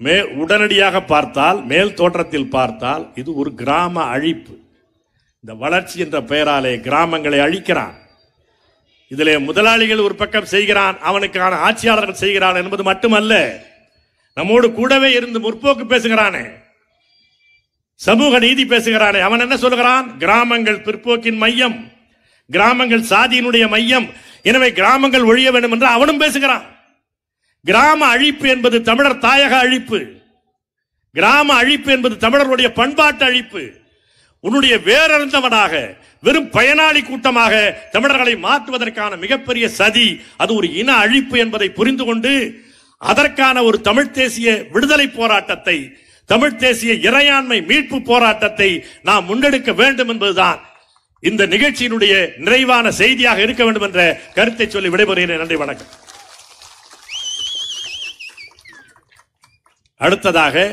மே உடனடியாக பார்த்தால் மேல் தோற்றத்தில் பார்த்தால் இது ஒரு கிராம அழிப்பு இந்த வளர்ச்சி என்ற பெயராலே கிராமங்களை அழிக்கிறான் இதிலே முதலாளிகள் ஒரு பக்கம் செய்கிறான் அவனுக்கான ஆட்சியாளர்கள் செய்கிறான் என்பது மட்டுமல்ல நம்மோடு கூடவே இருந்து முற்போக்கு பேசுகிறானே சமூக நீதி பேசுகிறானே அவன் என்ன சொல்கிறான் கிராமங்கள் பிற்போக்கின் மையம் கிராமங்கள் சாதியினுடைய மையம் எனவே கிராமங்கள் ஒழிய வேண்டும் என்று அவனும் பேசுகிறான் கிராம அழிப்பு என்பது தமிழர் தாயக அழிப்பு கிராம அழிப்பு என்பது தமிழருடைய பண்பாட்டு அழிப்பு உன்னுடைய வேறறிந்தவனாக வெறும் பயனாளி கூட்டமாக தமிழர்களை மாற்றுவதற்கான மிகப்பெரிய சதி அது ஒரு இன அழிப்பு என்பதை புரிந்து கொண்டு அதற்கான ஒரு தமிழ்த் தேசிய விடுதலை போராட்டத்தை தமிழ்த் தேசிய இறையாண்மை மீட்பு போராட்டத்தை நாம் முன்னெடுக்க வேண்டும் என்பதுதான் இந்த நிகழ்ச்சியினுடைய நிறைவான செய்தியாக இருக்க வேண்டும் என்ற கருத்தை சொல்லி விடைபெறுகிறேன் நன்றி வணக்கம் அடுத்ததாக